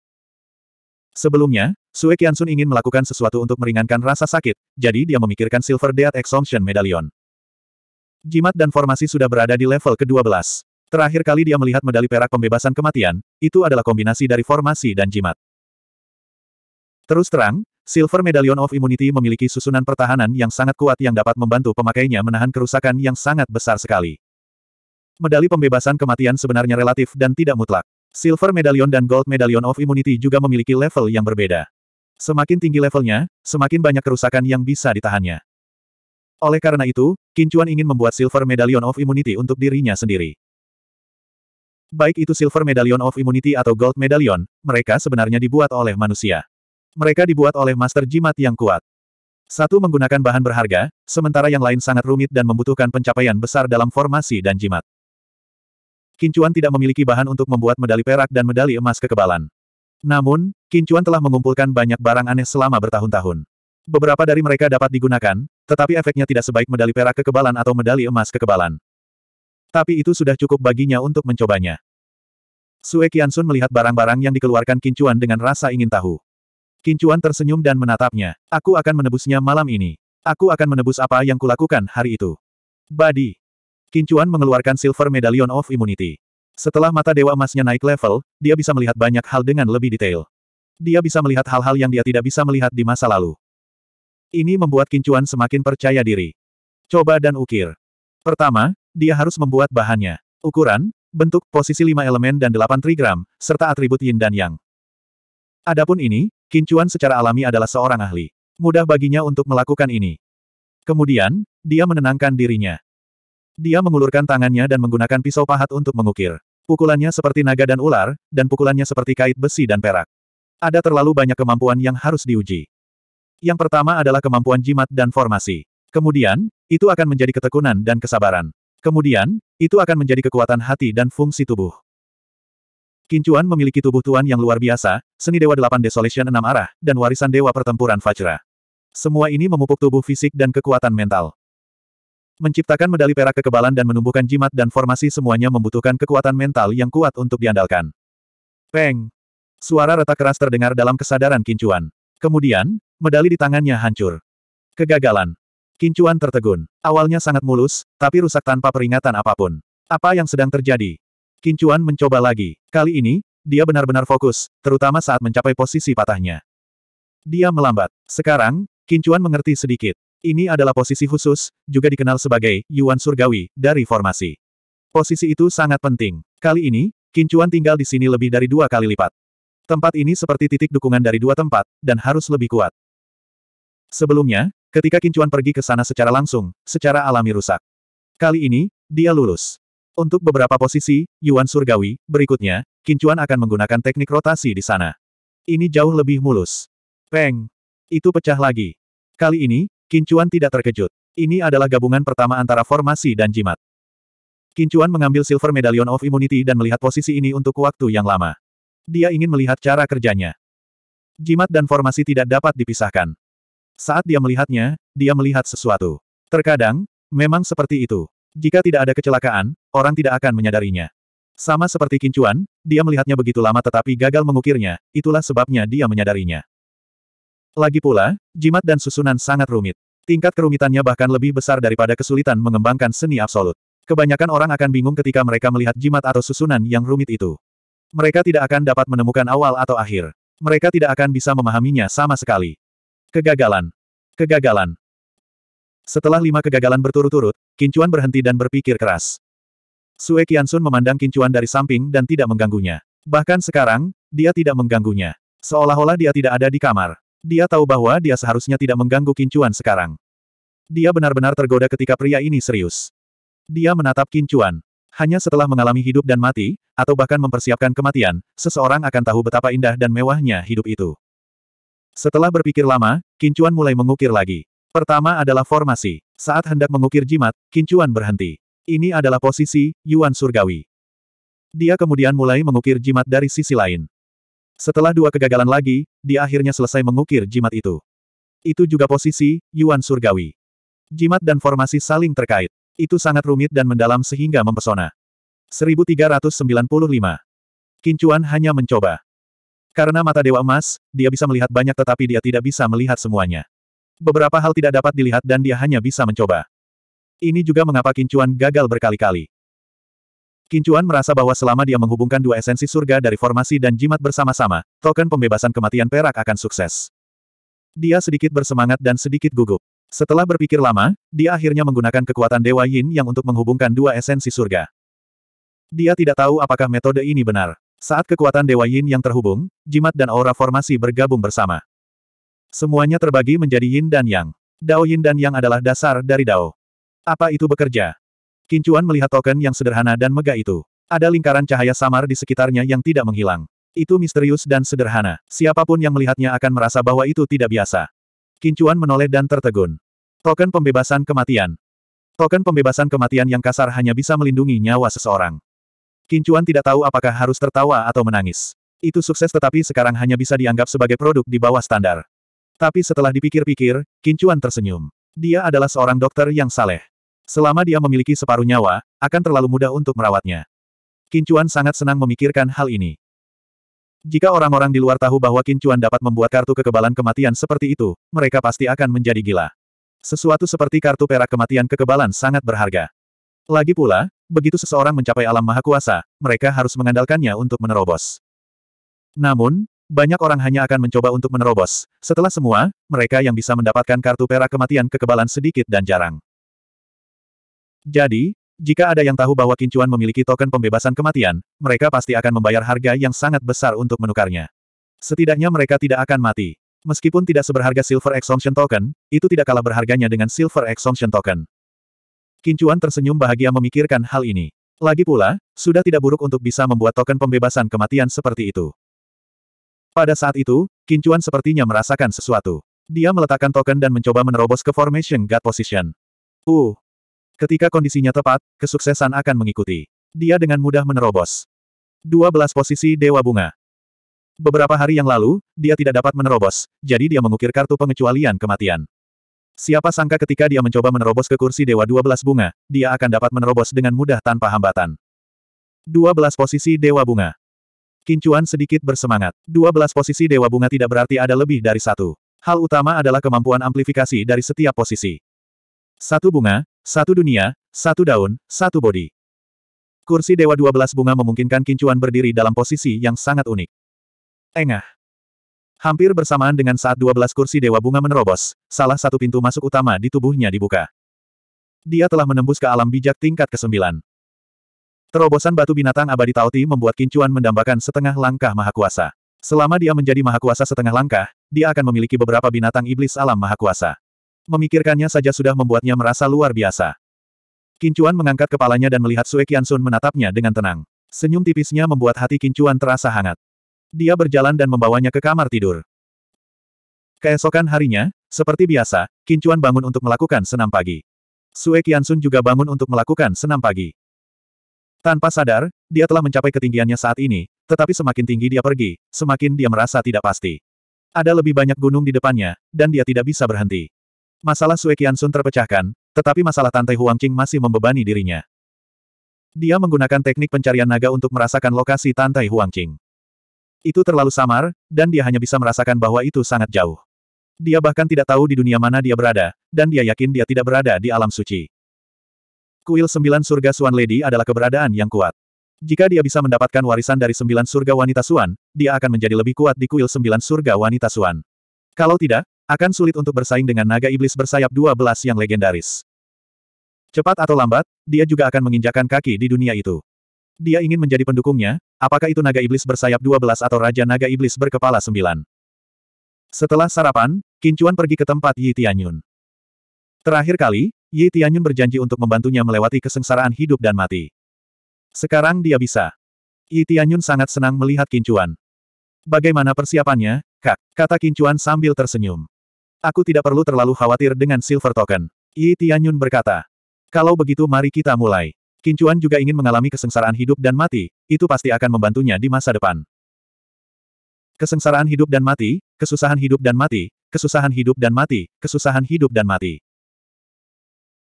Sebelumnya, Sue Kiansun ingin melakukan sesuatu untuk meringankan rasa sakit, jadi dia memikirkan Silver Death Exemption Medallion. Jimat dan formasi sudah berada di level ke-12. Terakhir kali dia melihat medali perak pembebasan kematian, itu adalah kombinasi dari formasi dan jimat. Terus terang, Silver Medallion of Immunity memiliki susunan pertahanan yang sangat kuat yang dapat membantu pemakainya menahan kerusakan yang sangat besar sekali. Medali pembebasan kematian sebenarnya relatif dan tidak mutlak. Silver Medallion dan Gold Medallion of Immunity juga memiliki level yang berbeda. Semakin tinggi levelnya, semakin banyak kerusakan yang bisa ditahannya. Oleh karena itu, Kincuan ingin membuat Silver Medallion of Immunity untuk dirinya sendiri. Baik itu Silver Medallion of Immunity atau Gold Medallion, mereka sebenarnya dibuat oleh manusia. Mereka dibuat oleh master jimat yang kuat. Satu menggunakan bahan berharga, sementara yang lain sangat rumit dan membutuhkan pencapaian besar dalam formasi dan jimat. Kincuan tidak memiliki bahan untuk membuat medali perak dan medali emas kekebalan. Namun, Kincuan telah mengumpulkan banyak barang aneh selama bertahun-tahun. Beberapa dari mereka dapat digunakan, tetapi efeknya tidak sebaik medali perak kekebalan atau medali emas kekebalan. Tapi itu sudah cukup baginya untuk mencobanya. Sue Kiansun melihat barang-barang yang dikeluarkan Kincuan dengan rasa ingin tahu. Kincuan tersenyum dan menatapnya. Aku akan menebusnya malam ini. Aku akan menebus apa yang kulakukan hari itu. Badi. Kincuan mengeluarkan Silver Medallion of Immunity. Setelah mata Dewa Emasnya naik level, dia bisa melihat banyak hal dengan lebih detail. Dia bisa melihat hal-hal yang dia tidak bisa melihat di masa lalu. Ini membuat Kincuan semakin percaya diri. Coba dan ukir. Pertama, dia harus membuat bahannya. Ukuran, bentuk, posisi lima elemen dan delapan trigram, serta atribut yin dan yang. Adapun ini, Kincuan secara alami adalah seorang ahli. Mudah baginya untuk melakukan ini. Kemudian, dia menenangkan dirinya. Dia mengulurkan tangannya dan menggunakan pisau pahat untuk mengukir. Pukulannya seperti naga dan ular, dan pukulannya seperti kait besi dan perak. Ada terlalu banyak kemampuan yang harus diuji. Yang pertama adalah kemampuan jimat dan formasi. Kemudian, itu akan menjadi ketekunan dan kesabaran. Kemudian, itu akan menjadi kekuatan hati dan fungsi tubuh. Kincuan memiliki tubuh tuan yang luar biasa, seni Dewa Delapan Desolation Enam Arah, dan warisan Dewa Pertempuran Vajra. Semua ini memupuk tubuh fisik dan kekuatan mental. Menciptakan medali perak kekebalan dan menumbuhkan jimat dan formasi semuanya membutuhkan kekuatan mental yang kuat untuk diandalkan. Peng! Suara retak keras terdengar dalam kesadaran Kincuan. Kemudian, medali di tangannya hancur. Kegagalan. Kincuan tertegun. Awalnya sangat mulus, tapi rusak tanpa peringatan apapun. Apa yang sedang terjadi? Kincuan mencoba lagi. Kali ini, dia benar-benar fokus, terutama saat mencapai posisi patahnya. Dia melambat. Sekarang, Kincuan mengerti sedikit. Ini adalah posisi khusus, juga dikenal sebagai Yuan Surgawi, dari formasi. Posisi itu sangat penting. Kali ini, Kincuan tinggal di sini lebih dari dua kali lipat. Tempat ini seperti titik dukungan dari dua tempat, dan harus lebih kuat. Sebelumnya, ketika Kincuan pergi ke sana secara langsung, secara alami rusak. Kali ini, dia lulus. Untuk beberapa posisi, Yuan Surgawi, berikutnya, Kincuan akan menggunakan teknik rotasi di sana. Ini jauh lebih mulus. Peng! Itu pecah lagi. Kali ini, Kincuan tidak terkejut. Ini adalah gabungan pertama antara formasi dan jimat. Kincuan mengambil Silver Medallion of Immunity dan melihat posisi ini untuk waktu yang lama. Dia ingin melihat cara kerjanya. Jimat dan formasi tidak dapat dipisahkan. Saat dia melihatnya, dia melihat sesuatu. Terkadang, memang seperti itu. Jika tidak ada kecelakaan, orang tidak akan menyadarinya. Sama seperti kincuan, dia melihatnya begitu lama tetapi gagal mengukirnya, itulah sebabnya dia menyadarinya. Lagi pula, jimat dan susunan sangat rumit. Tingkat kerumitannya bahkan lebih besar daripada kesulitan mengembangkan seni absolut. Kebanyakan orang akan bingung ketika mereka melihat jimat atau susunan yang rumit itu. Mereka tidak akan dapat menemukan awal atau akhir. Mereka tidak akan bisa memahaminya sama sekali. Kegagalan. Kegagalan. Setelah lima kegagalan berturut-turut, Kincuan berhenti dan berpikir keras. Sue Kiansun memandang Kincuan dari samping dan tidak mengganggunya. Bahkan sekarang, dia tidak mengganggunya. Seolah-olah dia tidak ada di kamar. Dia tahu bahwa dia seharusnya tidak mengganggu Kincuan sekarang. Dia benar-benar tergoda ketika pria ini serius. Dia menatap Kincuan. Hanya setelah mengalami hidup dan mati, atau bahkan mempersiapkan kematian, seseorang akan tahu betapa indah dan mewahnya hidup itu. Setelah berpikir lama, Kincuan mulai mengukir lagi. Pertama adalah formasi. Saat hendak mengukir jimat, Kincuan berhenti. Ini adalah posisi Yuan Surgawi. Dia kemudian mulai mengukir jimat dari sisi lain. Setelah dua kegagalan lagi, dia akhirnya selesai mengukir jimat itu. Itu juga posisi Yuan Surgawi. Jimat dan formasi saling terkait. Itu sangat rumit dan mendalam sehingga mempesona. 1395. Kincuan hanya mencoba. Karena mata Dewa Emas, dia bisa melihat banyak tetapi dia tidak bisa melihat semuanya. Beberapa hal tidak dapat dilihat dan dia hanya bisa mencoba. Ini juga mengapa Kincuan gagal berkali-kali. Kincuan merasa bahwa selama dia menghubungkan dua esensi surga dari formasi dan jimat bersama-sama, token pembebasan kematian perak akan sukses. Dia sedikit bersemangat dan sedikit gugup. Setelah berpikir lama, dia akhirnya menggunakan kekuatan Dewa Yin yang untuk menghubungkan dua esensi surga. Dia tidak tahu apakah metode ini benar. Saat kekuatan Dewa Yin yang terhubung, jimat dan aura formasi bergabung bersama. Semuanya terbagi menjadi yin dan yang. Dao yin dan yang adalah dasar dari dao. Apa itu bekerja? Kincuan melihat token yang sederhana dan megah itu. Ada lingkaran cahaya samar di sekitarnya yang tidak menghilang. Itu misterius dan sederhana. Siapapun yang melihatnya akan merasa bahwa itu tidak biasa. Kincuan menoleh dan tertegun. Token pembebasan kematian. Token pembebasan kematian yang kasar hanya bisa melindungi nyawa seseorang. Kincuan tidak tahu apakah harus tertawa atau menangis. Itu sukses tetapi sekarang hanya bisa dianggap sebagai produk di bawah standar. Tapi setelah dipikir-pikir, Kincuan tersenyum. Dia adalah seorang dokter yang saleh. Selama dia memiliki separuh nyawa, akan terlalu mudah untuk merawatnya. Kincuan sangat senang memikirkan hal ini. Jika orang-orang di luar tahu bahwa Kincuan dapat membuat kartu kekebalan kematian seperti itu, mereka pasti akan menjadi gila. Sesuatu seperti kartu perak kematian kekebalan sangat berharga. Lagi pula, begitu seseorang mencapai alam maha kuasa, mereka harus mengandalkannya untuk menerobos. Namun, banyak orang hanya akan mencoba untuk menerobos. Setelah semua, mereka yang bisa mendapatkan kartu perak kematian kekebalan sedikit dan jarang. Jadi, jika ada yang tahu bahwa Kincuan memiliki token pembebasan kematian, mereka pasti akan membayar harga yang sangat besar untuk menukarnya. Setidaknya mereka tidak akan mati. Meskipun tidak seberharga Silver Exemption Token, itu tidak kalah berharganya dengan Silver Exemption Token. Kincuan tersenyum bahagia memikirkan hal ini. Lagi pula, sudah tidak buruk untuk bisa membuat token pembebasan kematian seperti itu. Pada saat itu, Kincuan sepertinya merasakan sesuatu. Dia meletakkan token dan mencoba menerobos ke formation God position. Uh. Ketika kondisinya tepat, kesuksesan akan mengikuti. Dia dengan mudah menerobos. 12 posisi Dewa Bunga. Beberapa hari yang lalu, dia tidak dapat menerobos, jadi dia mengukir kartu pengecualian kematian. Siapa sangka ketika dia mencoba menerobos ke kursi Dewa 12 Bunga, dia akan dapat menerobos dengan mudah tanpa hambatan. 12 posisi Dewa Bunga. Kincuan sedikit bersemangat. 12 posisi Dewa Bunga tidak berarti ada lebih dari satu. Hal utama adalah kemampuan amplifikasi dari setiap posisi. Satu bunga, satu dunia, satu daun, satu bodi. Kursi Dewa 12 bunga memungkinkan Kincuan berdiri dalam posisi yang sangat unik. Engah. Hampir bersamaan dengan saat 12 kursi Dewa Bunga menerobos, salah satu pintu masuk utama di tubuhnya dibuka. Dia telah menembus ke alam bijak tingkat ke-9. Terobosan batu binatang abadi Taoti membuat Kincuan mendambakan setengah langkah mahakuasa. Selama dia menjadi mahakuasa setengah langkah, dia akan memiliki beberapa binatang iblis alam mahakuasa. Memikirkannya saja sudah membuatnya merasa luar biasa. Kincuan mengangkat kepalanya dan melihat Sue Sun menatapnya dengan tenang. Senyum tipisnya membuat hati Kincuan terasa hangat. Dia berjalan dan membawanya ke kamar tidur. Keesokan harinya, seperti biasa, Kincuan bangun untuk melakukan senam pagi. Sue Sun juga bangun untuk melakukan senam pagi. Tanpa sadar, dia telah mencapai ketinggiannya saat ini, tetapi semakin tinggi dia pergi, semakin dia merasa tidak pasti. Ada lebih banyak gunung di depannya, dan dia tidak bisa berhenti. Masalah Sue Sun terpecahkan, tetapi masalah Tante Huangqing masih membebani dirinya. Dia menggunakan teknik pencarian naga untuk merasakan lokasi Tante Huangqing. Itu terlalu samar, dan dia hanya bisa merasakan bahwa itu sangat jauh. Dia bahkan tidak tahu di dunia mana dia berada, dan dia yakin dia tidak berada di alam suci. Kuil Sembilan Surga Suan Lady adalah keberadaan yang kuat. Jika dia bisa mendapatkan warisan dari Sembilan Surga Wanita Suan, dia akan menjadi lebih kuat di Kuil Sembilan Surga Wanita Suan. Kalau tidak, akan sulit untuk bersaing dengan naga iblis bersayap 12 yang legendaris. Cepat atau lambat, dia juga akan menginjakan kaki di dunia itu. Dia ingin menjadi pendukungnya, apakah itu naga iblis bersayap 12 atau raja naga iblis berkepala 9. Setelah sarapan, Kincuan pergi ke tempat Yi Tianyun. Terakhir kali, Yi Tianyun berjanji untuk membantunya melewati kesengsaraan hidup dan mati. Sekarang dia bisa. Yi Tianyun sangat senang melihat Kincuan. Bagaimana persiapannya, Kak? Kata Kincuan sambil tersenyum. Aku tidak perlu terlalu khawatir dengan Silver Token. Yi Tianyun berkata. Kalau begitu mari kita mulai. Kincuan juga ingin mengalami kesengsaraan hidup dan mati, itu pasti akan membantunya di masa depan. Kesengsaraan hidup dan mati, kesusahan hidup dan mati, kesusahan hidup dan mati, kesusahan hidup dan mati.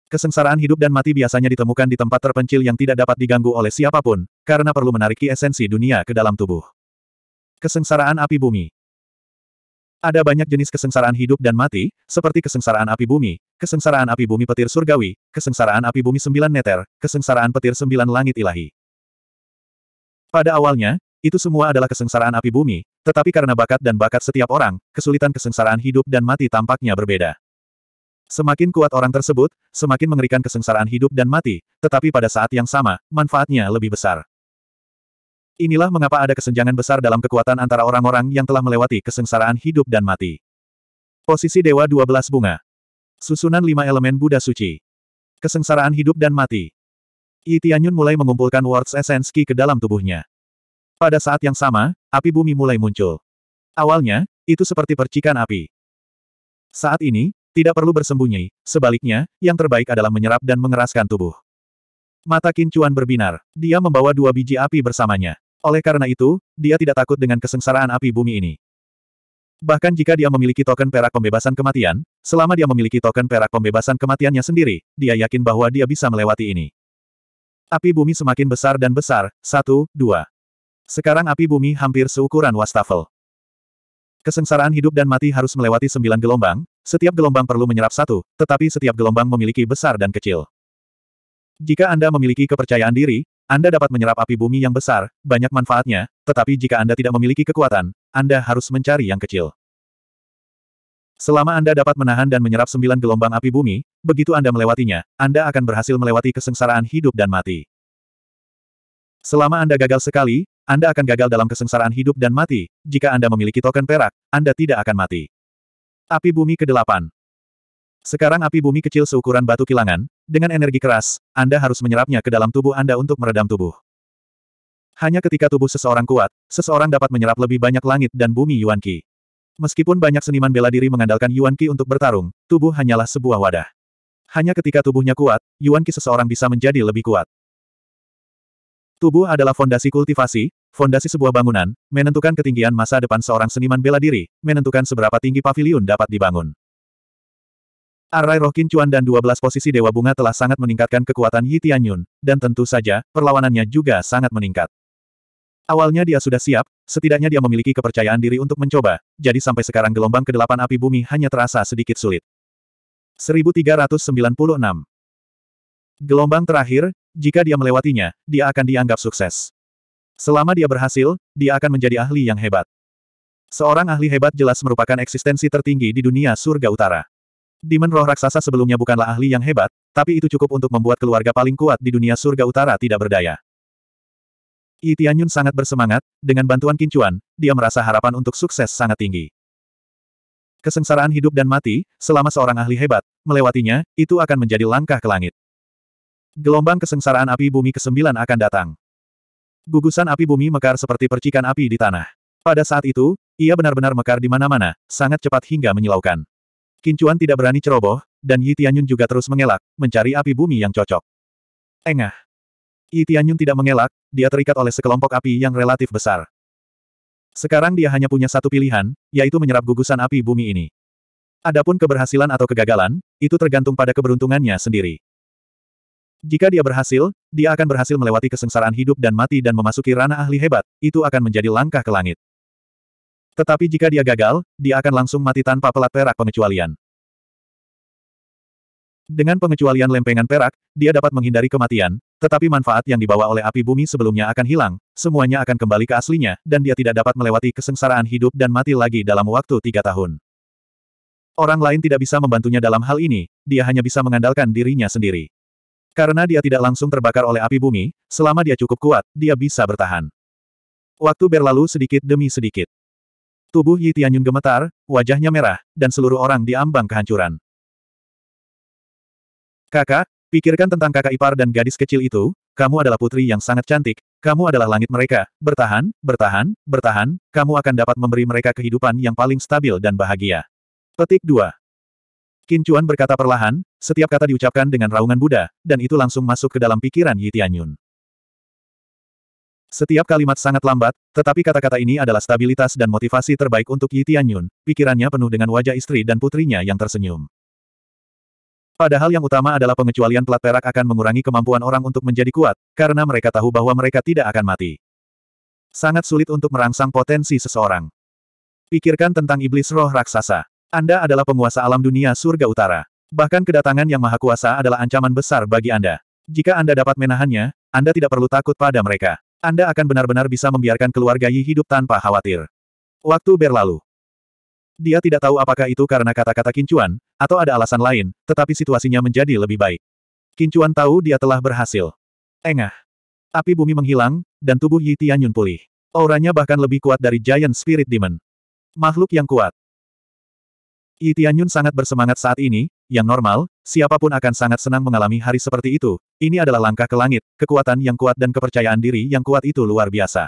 Kesengsaraan hidup dan mati biasanya ditemukan di tempat terpencil yang tidak dapat diganggu oleh siapapun, karena perlu menarik esensi dunia ke dalam tubuh. Kesengsaraan api bumi Ada banyak jenis kesengsaraan hidup dan mati, seperti kesengsaraan api bumi, kesengsaraan api bumi petir surgawi, kesengsaraan api bumi sembilan neter, kesengsaraan petir sembilan langit ilahi. Pada awalnya, itu semua adalah kesengsaraan api bumi, tetapi karena bakat dan bakat setiap orang, kesulitan kesengsaraan hidup dan mati tampaknya berbeda. Semakin kuat orang tersebut, semakin mengerikan kesengsaraan hidup dan mati, tetapi pada saat yang sama, manfaatnya lebih besar. Inilah mengapa ada kesenjangan besar dalam kekuatan antara orang-orang yang telah melewati kesengsaraan hidup dan mati. Posisi Dewa 12 Bunga Susunan lima elemen Buddha Suci Kesengsaraan hidup dan mati Yi Tianyun mulai mengumpulkan Words Essence Ki ke dalam tubuhnya. Pada saat yang sama, api bumi mulai muncul. Awalnya, itu seperti percikan api. Saat ini, tidak perlu bersembunyi, sebaliknya, yang terbaik adalah menyerap dan mengeraskan tubuh. Mata Kincuan berbinar. Dia membawa dua biji api bersamanya. Oleh karena itu, dia tidak takut dengan kesengsaraan api bumi ini. Bahkan jika dia memiliki token perak pembebasan kematian, selama dia memiliki token perak pembebasan kematiannya sendiri, dia yakin bahwa dia bisa melewati ini. Api bumi semakin besar dan besar, satu, dua. Sekarang api bumi hampir seukuran wastafel. Kesengsaraan hidup dan mati harus melewati sembilan gelombang, setiap gelombang perlu menyerap satu, tetapi setiap gelombang memiliki besar dan kecil. Jika Anda memiliki kepercayaan diri, Anda dapat menyerap api bumi yang besar, banyak manfaatnya, tetapi jika Anda tidak memiliki kekuatan, Anda harus mencari yang kecil. Selama Anda dapat menahan dan menyerap sembilan gelombang api bumi, begitu Anda melewatinya, Anda akan berhasil melewati kesengsaraan hidup dan mati. Selama Anda gagal sekali, Anda akan gagal dalam kesengsaraan hidup dan mati, jika Anda memiliki token perak, Anda tidak akan mati. Api bumi ke-8. Sekarang api bumi kecil seukuran batu kilangan, dengan energi keras, Anda harus menyerapnya ke dalam tubuh Anda untuk meredam tubuh. Hanya ketika tubuh seseorang kuat, seseorang dapat menyerap lebih banyak langit dan bumi Yuan Qi. Meskipun banyak seniman bela diri mengandalkan Yuan Qi untuk bertarung, tubuh hanyalah sebuah wadah. Hanya ketika tubuhnya kuat, Yuan Qi seseorang bisa menjadi lebih kuat. Tubuh adalah fondasi kultivasi, Fondasi sebuah bangunan, menentukan ketinggian masa depan seorang seniman bela diri, menentukan seberapa tinggi pavilion dapat dibangun. Arai roh kincuan dan 12 posisi Dewa Bunga telah sangat meningkatkan kekuatan Yi Tianyun, dan tentu saja, perlawanannya juga sangat meningkat. Awalnya dia sudah siap, setidaknya dia memiliki kepercayaan diri untuk mencoba, jadi sampai sekarang gelombang ke kedelapan api bumi hanya terasa sedikit sulit. 1396 Gelombang terakhir, jika dia melewatinya, dia akan dianggap sukses. Selama dia berhasil, dia akan menjadi ahli yang hebat. Seorang ahli hebat jelas merupakan eksistensi tertinggi di dunia surga utara. Demon roh raksasa sebelumnya bukanlah ahli yang hebat, tapi itu cukup untuk membuat keluarga paling kuat di dunia surga utara tidak berdaya. Yi Tianyun sangat bersemangat, dengan bantuan Kincuan, dia merasa harapan untuk sukses sangat tinggi. Kesengsaraan hidup dan mati, selama seorang ahli hebat, melewatinya, itu akan menjadi langkah ke langit. Gelombang kesengsaraan api bumi ke-9 akan datang. Gugusan api bumi mekar seperti percikan api di tanah. Pada saat itu, ia benar-benar mekar di mana-mana, sangat cepat hingga menyilaukan. Kincuan tidak berani ceroboh, dan Yi Tianyun juga terus mengelak, mencari api bumi yang cocok. Engah. Yi Tianyun tidak mengelak, dia terikat oleh sekelompok api yang relatif besar. Sekarang dia hanya punya satu pilihan, yaitu menyerap gugusan api bumi ini. Adapun keberhasilan atau kegagalan, itu tergantung pada keberuntungannya sendiri. Jika dia berhasil, dia akan berhasil melewati kesengsaraan hidup dan mati dan memasuki ranah ahli hebat, itu akan menjadi langkah ke langit. Tetapi jika dia gagal, dia akan langsung mati tanpa pelat perak pengecualian. Dengan pengecualian lempengan perak, dia dapat menghindari kematian, tetapi manfaat yang dibawa oleh api bumi sebelumnya akan hilang, semuanya akan kembali ke aslinya, dan dia tidak dapat melewati kesengsaraan hidup dan mati lagi dalam waktu tiga tahun. Orang lain tidak bisa membantunya dalam hal ini, dia hanya bisa mengandalkan dirinya sendiri. Karena dia tidak langsung terbakar oleh api bumi, selama dia cukup kuat, dia bisa bertahan. Waktu berlalu sedikit demi sedikit. Tubuh Yi Tianyun gemetar, wajahnya merah, dan seluruh orang diambang kehancuran. Kakak, pikirkan tentang kakak ipar dan gadis kecil itu, kamu adalah putri yang sangat cantik, kamu adalah langit mereka, bertahan, bertahan, bertahan, kamu akan dapat memberi mereka kehidupan yang paling stabil dan bahagia. Petik 2. Qin Chuan berkata perlahan, setiap kata diucapkan dengan raungan Buddha, dan itu langsung masuk ke dalam pikiran Yi Tianyun. Setiap kalimat sangat lambat, tetapi kata-kata ini adalah stabilitas dan motivasi terbaik untuk Yi Tianyun, pikirannya penuh dengan wajah istri dan putrinya yang tersenyum. Padahal yang utama adalah pengecualian pelat perak akan mengurangi kemampuan orang untuk menjadi kuat, karena mereka tahu bahwa mereka tidak akan mati. Sangat sulit untuk merangsang potensi seseorang. Pikirkan tentang iblis roh raksasa. Anda adalah penguasa alam dunia surga utara. Bahkan kedatangan yang maha kuasa adalah ancaman besar bagi Anda. Jika Anda dapat menahannya, Anda tidak perlu takut pada mereka. Anda akan benar-benar bisa membiarkan keluarga Yi hidup tanpa khawatir. Waktu berlalu. Dia tidak tahu apakah itu karena kata-kata kincuan, atau ada alasan lain, tetapi situasinya menjadi lebih baik. Kincuan tahu dia telah berhasil. Engah. Api bumi menghilang, dan tubuh Yi Tianyun pulih. Auranya bahkan lebih kuat dari Giant Spirit Demon. Makhluk yang kuat. Yi Tianyun sangat bersemangat saat ini, yang normal, siapapun akan sangat senang mengalami hari seperti itu. Ini adalah langkah ke langit, kekuatan yang kuat dan kepercayaan diri yang kuat itu luar biasa.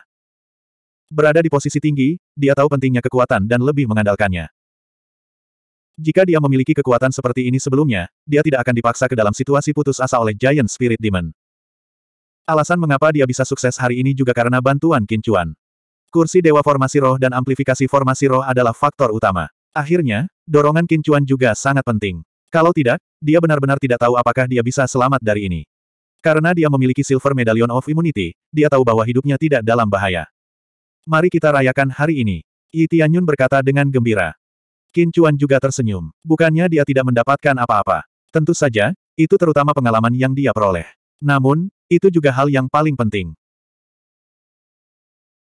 Berada di posisi tinggi, dia tahu pentingnya kekuatan dan lebih mengandalkannya. Jika dia memiliki kekuatan seperti ini sebelumnya, dia tidak akan dipaksa ke dalam situasi putus asa oleh Giant Spirit Demon. Alasan mengapa dia bisa sukses hari ini juga karena bantuan Kincuan. Kursi Dewa Formasi Roh dan amplifikasi Formasi Roh adalah faktor utama. Akhirnya, Dorongan Kincuan juga sangat penting. Kalau tidak, dia benar-benar tidak tahu apakah dia bisa selamat dari ini. Karena dia memiliki Silver Medallion of Immunity, dia tahu bahwa hidupnya tidak dalam bahaya. Mari kita rayakan hari ini. Yi Tianyun berkata dengan gembira. Kincuan juga tersenyum. Bukannya dia tidak mendapatkan apa-apa. Tentu saja, itu terutama pengalaman yang dia peroleh. Namun, itu juga hal yang paling penting.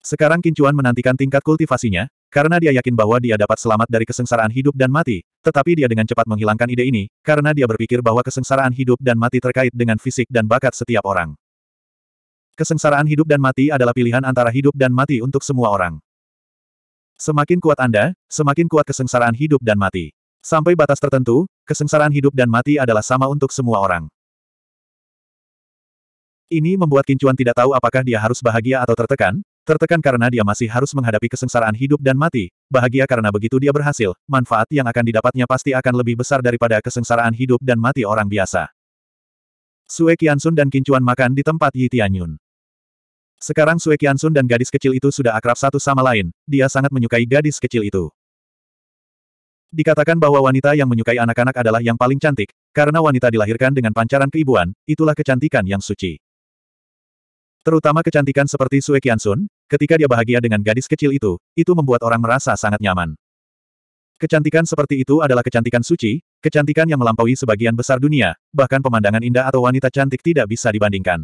Sekarang Kincuan menantikan tingkat kultivasinya, karena dia yakin bahwa dia dapat selamat dari kesengsaraan hidup dan mati, tetapi dia dengan cepat menghilangkan ide ini, karena dia berpikir bahwa kesengsaraan hidup dan mati terkait dengan fisik dan bakat setiap orang. Kesengsaraan hidup dan mati adalah pilihan antara hidup dan mati untuk semua orang. Semakin kuat Anda, semakin kuat kesengsaraan hidup dan mati. Sampai batas tertentu, kesengsaraan hidup dan mati adalah sama untuk semua orang. Ini membuat Kincuan tidak tahu apakah dia harus bahagia atau tertekan, Tertekan karena dia masih harus menghadapi kesengsaraan hidup dan mati, bahagia karena begitu dia berhasil, manfaat yang akan didapatnya pasti akan lebih besar daripada kesengsaraan hidup dan mati orang biasa. Sue Sun dan Kincuan makan di tempat Yi Tianyun. Sekarang Sue Sun dan gadis kecil itu sudah akrab satu sama lain, dia sangat menyukai gadis kecil itu. Dikatakan bahwa wanita yang menyukai anak-anak adalah yang paling cantik, karena wanita dilahirkan dengan pancaran keibuan, itulah kecantikan yang suci. Terutama kecantikan seperti Sue Sun, ketika dia bahagia dengan gadis kecil itu, itu membuat orang merasa sangat nyaman. Kecantikan seperti itu adalah kecantikan suci, kecantikan yang melampaui sebagian besar dunia, bahkan pemandangan indah atau wanita cantik tidak bisa dibandingkan.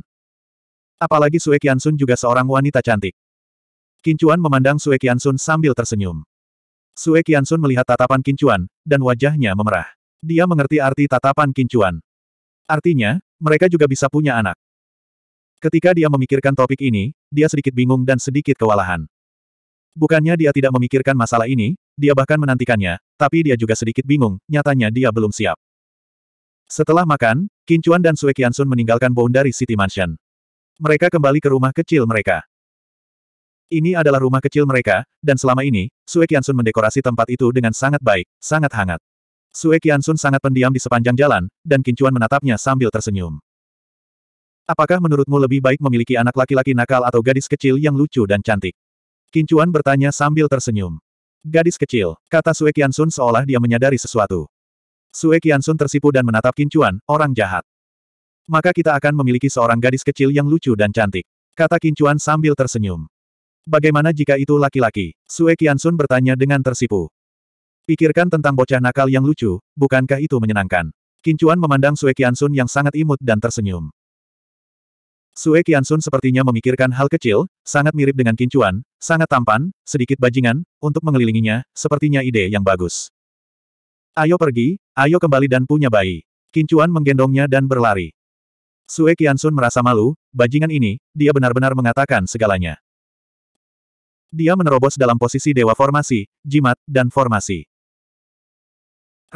Apalagi Sue Sun juga seorang wanita cantik. Kincuan memandang Sue Sun sambil tersenyum. Sue Sun melihat tatapan Kincuan, dan wajahnya memerah. Dia mengerti arti tatapan Kincuan. Artinya, mereka juga bisa punya anak. Ketika dia memikirkan topik ini, dia sedikit bingung dan sedikit kewalahan. Bukannya dia tidak memikirkan masalah ini, dia bahkan menantikannya, tapi dia juga sedikit bingung, nyatanya dia belum siap. Setelah makan, Kincuan dan Sue Kiansun meninggalkan Boundary City Mansion. Mereka kembali ke rumah kecil mereka. Ini adalah rumah kecil mereka, dan selama ini, Sue Kiansun mendekorasi tempat itu dengan sangat baik, sangat hangat. Sue Kiansun sangat pendiam di sepanjang jalan, dan Kincuan menatapnya sambil tersenyum. Apakah menurutmu lebih baik memiliki anak laki-laki nakal atau gadis kecil yang lucu dan cantik? Kincuan bertanya sambil tersenyum. Gadis kecil, kata Sue Sun seolah dia menyadari sesuatu. Sue Sun tersipu dan menatap Kincuan, orang jahat. Maka kita akan memiliki seorang gadis kecil yang lucu dan cantik. Kata Kincuan sambil tersenyum. Bagaimana jika itu laki-laki? Sue Sun bertanya dengan tersipu. Pikirkan tentang bocah nakal yang lucu, bukankah itu menyenangkan? Kincuan memandang Sue Sun yang sangat imut dan tersenyum. Sue Kiansun sepertinya memikirkan hal kecil, sangat mirip dengan kincuan, sangat tampan, sedikit bajingan, untuk mengelilinginya, sepertinya ide yang bagus. Ayo pergi, ayo kembali dan punya bayi. Kincuan menggendongnya dan berlari. Sue Kiansun merasa malu, bajingan ini, dia benar-benar mengatakan segalanya. Dia menerobos dalam posisi dewa formasi, jimat, dan formasi.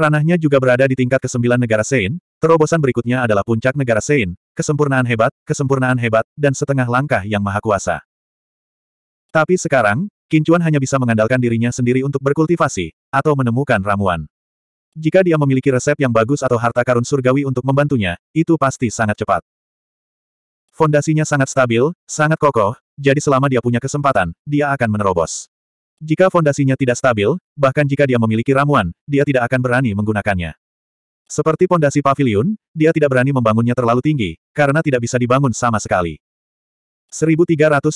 Ranahnya juga berada di tingkat ke-9 negara Sein, Terobosan berikutnya adalah puncak negara Sein, kesempurnaan hebat, kesempurnaan hebat, dan setengah langkah yang maha kuasa. Tapi sekarang, Kincuan hanya bisa mengandalkan dirinya sendiri untuk berkultivasi, atau menemukan ramuan. Jika dia memiliki resep yang bagus atau harta karun surgawi untuk membantunya, itu pasti sangat cepat. Fondasinya sangat stabil, sangat kokoh, jadi selama dia punya kesempatan, dia akan menerobos. Jika fondasinya tidak stabil, bahkan jika dia memiliki ramuan, dia tidak akan berani menggunakannya. Seperti pondasi pavilion, dia tidak berani membangunnya terlalu tinggi, karena tidak bisa dibangun sama sekali. 1397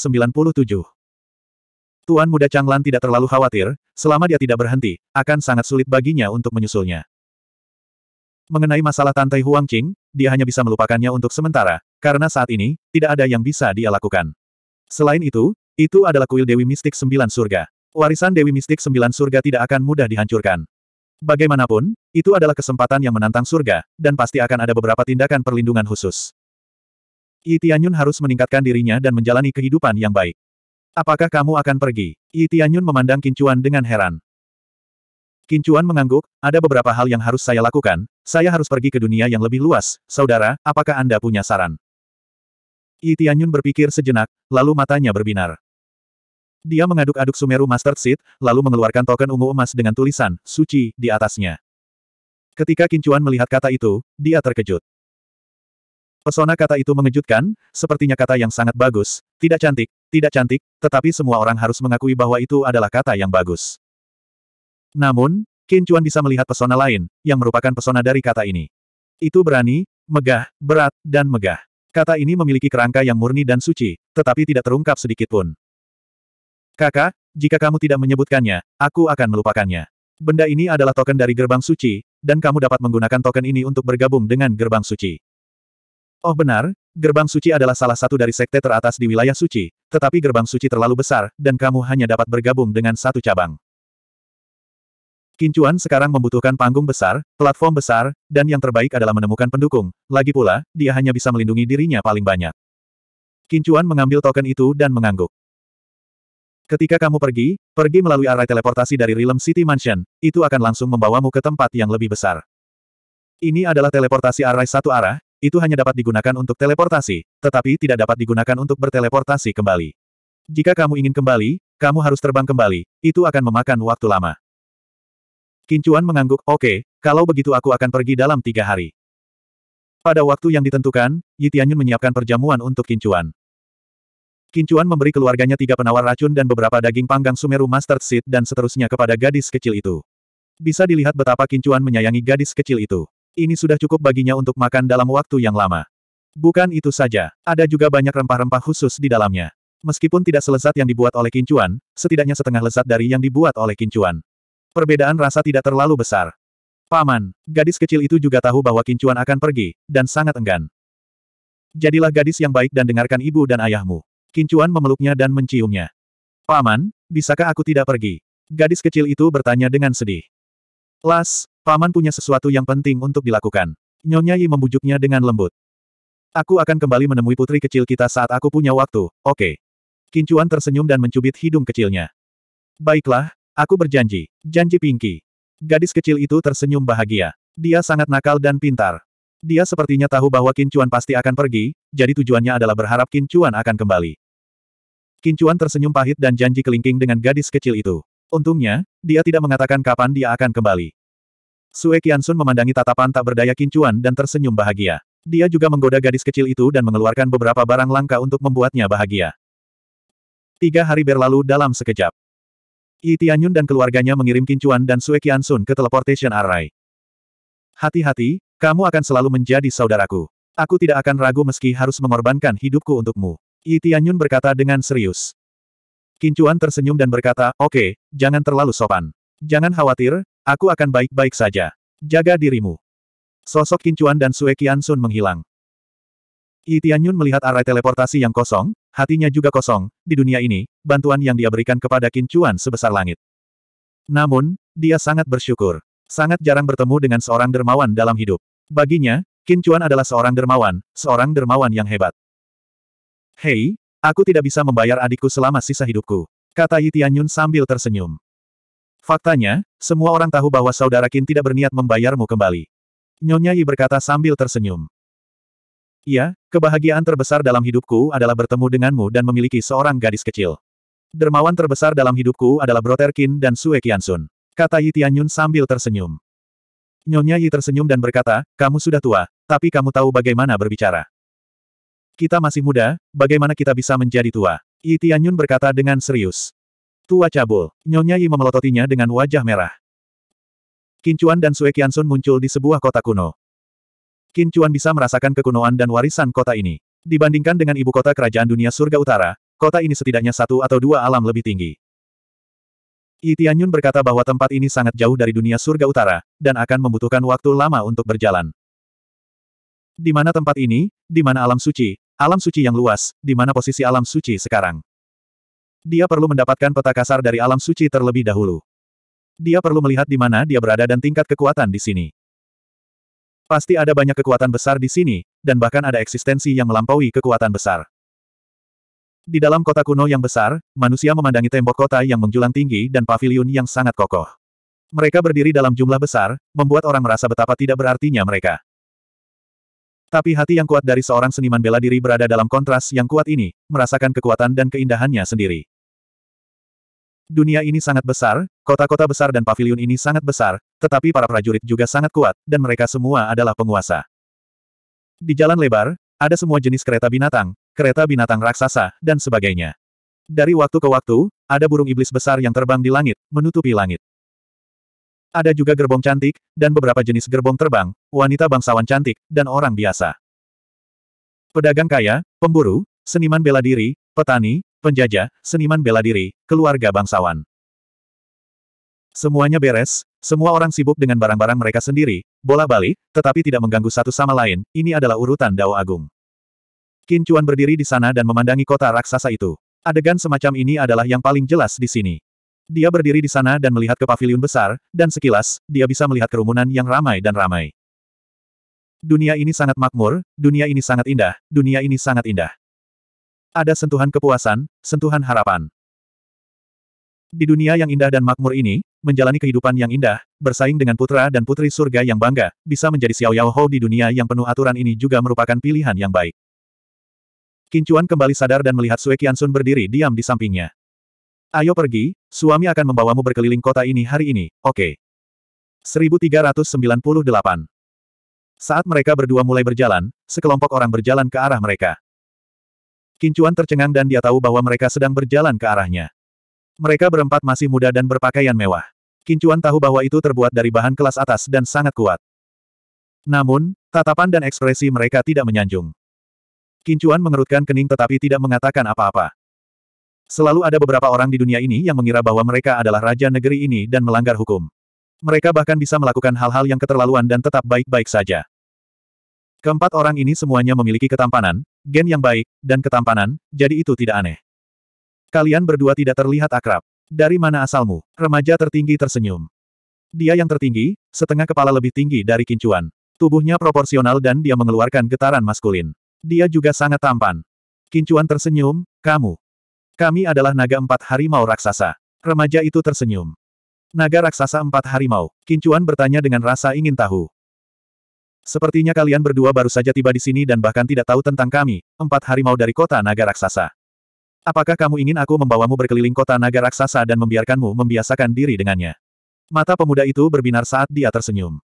Tuan muda Changlan tidak terlalu khawatir, selama dia tidak berhenti, akan sangat sulit baginya untuk menyusulnya. Mengenai masalah Tantai Huangqing, dia hanya bisa melupakannya untuk sementara, karena saat ini, tidak ada yang bisa dia lakukan. Selain itu, itu adalah kuil Dewi Mistik Sembilan Surga. Warisan Dewi Mistik Sembilan Surga tidak akan mudah dihancurkan. Bagaimanapun, itu adalah kesempatan yang menantang surga, dan pasti akan ada beberapa tindakan perlindungan khusus. Yi Tianyun harus meningkatkan dirinya dan menjalani kehidupan yang baik. Apakah kamu akan pergi? Yi Tianyun memandang Kincuan dengan heran. Kincuan mengangguk, ada beberapa hal yang harus saya lakukan, saya harus pergi ke dunia yang lebih luas, saudara, apakah Anda punya saran? Yi Tianyun berpikir sejenak, lalu matanya berbinar. Dia mengaduk-aduk Sumeru Master Seed, lalu mengeluarkan token ungu emas dengan tulisan, suci, di atasnya. Ketika Kincuan melihat kata itu, dia terkejut. Pesona kata itu mengejutkan, sepertinya kata yang sangat bagus, tidak cantik, tidak cantik, tetapi semua orang harus mengakui bahwa itu adalah kata yang bagus. Namun, Kincuan bisa melihat pesona lain, yang merupakan pesona dari kata ini. Itu berani, megah, berat, dan megah. Kata ini memiliki kerangka yang murni dan suci, tetapi tidak terungkap sedikit pun. Kakak, jika kamu tidak menyebutkannya, aku akan melupakannya. Benda ini adalah token dari gerbang suci, dan kamu dapat menggunakan token ini untuk bergabung dengan gerbang suci. Oh benar, gerbang suci adalah salah satu dari sekte teratas di wilayah suci, tetapi gerbang suci terlalu besar, dan kamu hanya dapat bergabung dengan satu cabang. Kincuan sekarang membutuhkan panggung besar, platform besar, dan yang terbaik adalah menemukan pendukung. Lagi pula, dia hanya bisa melindungi dirinya paling banyak. Kincuan mengambil token itu dan mengangguk. Ketika kamu pergi, pergi melalui arah teleportasi dari Realm City Mansion, itu akan langsung membawamu ke tempat yang lebih besar. Ini adalah teleportasi arai satu arah, itu hanya dapat digunakan untuk teleportasi, tetapi tidak dapat digunakan untuk berteleportasi kembali. Jika kamu ingin kembali, kamu harus terbang kembali, itu akan memakan waktu lama. Kincuan mengangguk, oke, okay, kalau begitu aku akan pergi dalam tiga hari. Pada waktu yang ditentukan, Yitianyun menyiapkan perjamuan untuk Kincuan. Kincuan memberi keluarganya tiga penawar racun dan beberapa daging panggang Sumeru Mustard Seed dan seterusnya kepada gadis kecil itu. Bisa dilihat betapa Kincuan menyayangi gadis kecil itu. Ini sudah cukup baginya untuk makan dalam waktu yang lama. Bukan itu saja, ada juga banyak rempah-rempah khusus di dalamnya. Meskipun tidak selezat yang dibuat oleh Kincuan, setidaknya setengah lezat dari yang dibuat oleh Kincuan. Perbedaan rasa tidak terlalu besar. Paman, gadis kecil itu juga tahu bahwa Kincuan akan pergi, dan sangat enggan. Jadilah gadis yang baik dan dengarkan ibu dan ayahmu. Kincuan memeluknya dan menciumnya. Paman, oh, bisakah aku tidak pergi? Gadis kecil itu bertanya dengan sedih. Las, paman punya sesuatu yang penting untuk dilakukan. Nyonya Yi membujuknya dengan lembut. Aku akan kembali menemui putri kecil kita saat aku punya waktu, oke. Okay. Kincuan tersenyum dan mencubit hidung kecilnya. Baiklah, aku berjanji. Janji Pinky. Gadis kecil itu tersenyum bahagia. Dia sangat nakal dan pintar. Dia sepertinya tahu bahwa Kincuan pasti akan pergi, jadi tujuannya adalah berharap Kincuan akan kembali. Kincuan tersenyum pahit dan janji kelingking dengan gadis kecil itu. Untungnya, dia tidak mengatakan kapan dia akan kembali. Sue Kiansun memandangi tatapan tak berdaya Kincuan dan tersenyum bahagia. Dia juga menggoda gadis kecil itu dan mengeluarkan beberapa barang langka untuk membuatnya bahagia. Tiga hari berlalu dalam sekejap. Yi Tianyun dan keluarganya mengirim Kincuan dan Sue Kiansun ke teleportation array. Hati-hati, kamu akan selalu menjadi saudaraku. Aku tidak akan ragu meski harus mengorbankan hidupku untukmu. Yi Tianyun berkata dengan serius. Kincuan tersenyum dan berkata, oke, okay, jangan terlalu sopan. Jangan khawatir, aku akan baik-baik saja. Jaga dirimu. Sosok Kincuan dan Sue Sun menghilang. Yi Tianyun melihat arai teleportasi yang kosong, hatinya juga kosong, di dunia ini, bantuan yang dia berikan kepada Kincuan sebesar langit. Namun, dia sangat bersyukur. Sangat jarang bertemu dengan seorang dermawan dalam hidup. Baginya, Kincuan adalah seorang dermawan, seorang dermawan yang hebat. Hei, aku tidak bisa membayar adikku selama sisa hidupku. Kata Yi Tianyun sambil tersenyum. Faktanya, semua orang tahu bahwa saudara Qin tidak berniat membayarmu kembali. Nyonya Yi berkata sambil tersenyum. Ya, kebahagiaan terbesar dalam hidupku adalah bertemu denganmu dan memiliki seorang gadis kecil. Dermawan terbesar dalam hidupku adalah Brother Qin dan Sue Qiansun. Kata Yi Tianyun sambil tersenyum. Nyonya Yi tersenyum dan berkata, kamu sudah tua, tapi kamu tahu bagaimana berbicara. Kita masih muda, bagaimana kita bisa menjadi tua? Yi Tianyun berkata dengan serius. Tua cabul, Nyonya Yi memelototinya dengan wajah merah. Kincuan dan Sue Kiansun muncul di sebuah kota kuno. Kincuan bisa merasakan kekunoan dan warisan kota ini. Dibandingkan dengan ibu kota kerajaan dunia surga utara, kota ini setidaknya satu atau dua alam lebih tinggi. Yi Tianyun berkata bahwa tempat ini sangat jauh dari dunia surga utara, dan akan membutuhkan waktu lama untuk berjalan. Di mana tempat ini, di mana alam suci, Alam suci yang luas, di mana posisi alam suci sekarang. Dia perlu mendapatkan peta kasar dari alam suci terlebih dahulu. Dia perlu melihat di mana dia berada dan tingkat kekuatan di sini. Pasti ada banyak kekuatan besar di sini, dan bahkan ada eksistensi yang melampaui kekuatan besar. Di dalam kota kuno yang besar, manusia memandangi tembok kota yang menjulang tinggi dan paviliun yang sangat kokoh. Mereka berdiri dalam jumlah besar, membuat orang merasa betapa tidak berartinya mereka. Tapi hati yang kuat dari seorang seniman bela diri berada dalam kontras yang kuat ini, merasakan kekuatan dan keindahannya sendiri. Dunia ini sangat besar, kota-kota besar dan pavilion ini sangat besar, tetapi para prajurit juga sangat kuat, dan mereka semua adalah penguasa. Di jalan lebar, ada semua jenis kereta binatang, kereta binatang raksasa, dan sebagainya. Dari waktu ke waktu, ada burung iblis besar yang terbang di langit, menutupi langit. Ada juga gerbong cantik, dan beberapa jenis gerbong terbang, wanita bangsawan cantik, dan orang biasa. Pedagang kaya, pemburu, seniman bela diri, petani, penjajah, seniman bela diri, keluarga bangsawan. Semuanya beres, semua orang sibuk dengan barang-barang mereka sendiri, bola balik, tetapi tidak mengganggu satu sama lain, ini adalah urutan Dao Agung. Qin berdiri di sana dan memandangi kota raksasa itu. Adegan semacam ini adalah yang paling jelas di sini. Dia berdiri di sana dan melihat ke pavilion besar, dan sekilas, dia bisa melihat kerumunan yang ramai dan ramai. Dunia ini sangat makmur, dunia ini sangat indah, dunia ini sangat indah. Ada sentuhan kepuasan, sentuhan harapan. Di dunia yang indah dan makmur ini, menjalani kehidupan yang indah, bersaing dengan putra dan putri surga yang bangga, bisa menjadi Xiao Yao Ho di dunia yang penuh aturan ini juga merupakan pilihan yang baik. Kincuan kembali sadar dan melihat Sue Sun berdiri diam di sampingnya. Ayo pergi, suami akan membawamu berkeliling kota ini hari ini, oke. Okay. 1398 Saat mereka berdua mulai berjalan, sekelompok orang berjalan ke arah mereka. Kincuan tercengang dan dia tahu bahwa mereka sedang berjalan ke arahnya. Mereka berempat masih muda dan berpakaian mewah. Kincuan tahu bahwa itu terbuat dari bahan kelas atas dan sangat kuat. Namun, tatapan dan ekspresi mereka tidak menyanjung. Kincuan mengerutkan kening tetapi tidak mengatakan apa-apa. Selalu ada beberapa orang di dunia ini yang mengira bahwa mereka adalah raja negeri ini dan melanggar hukum. Mereka bahkan bisa melakukan hal-hal yang keterlaluan dan tetap baik-baik saja. Keempat orang ini semuanya memiliki ketampanan, gen yang baik, dan ketampanan, jadi itu tidak aneh. Kalian berdua tidak terlihat akrab. Dari mana asalmu? Remaja tertinggi tersenyum. Dia yang tertinggi, setengah kepala lebih tinggi dari kincuan. Tubuhnya proporsional dan dia mengeluarkan getaran maskulin. Dia juga sangat tampan. Kincuan tersenyum, kamu. Kami adalah naga empat harimau raksasa. Remaja itu tersenyum. Naga raksasa empat harimau, Kincuan bertanya dengan rasa ingin tahu. Sepertinya kalian berdua baru saja tiba di sini dan bahkan tidak tahu tentang kami, empat harimau dari kota naga raksasa. Apakah kamu ingin aku membawamu berkeliling kota naga raksasa dan membiarkanmu membiasakan diri dengannya? Mata pemuda itu berbinar saat dia tersenyum.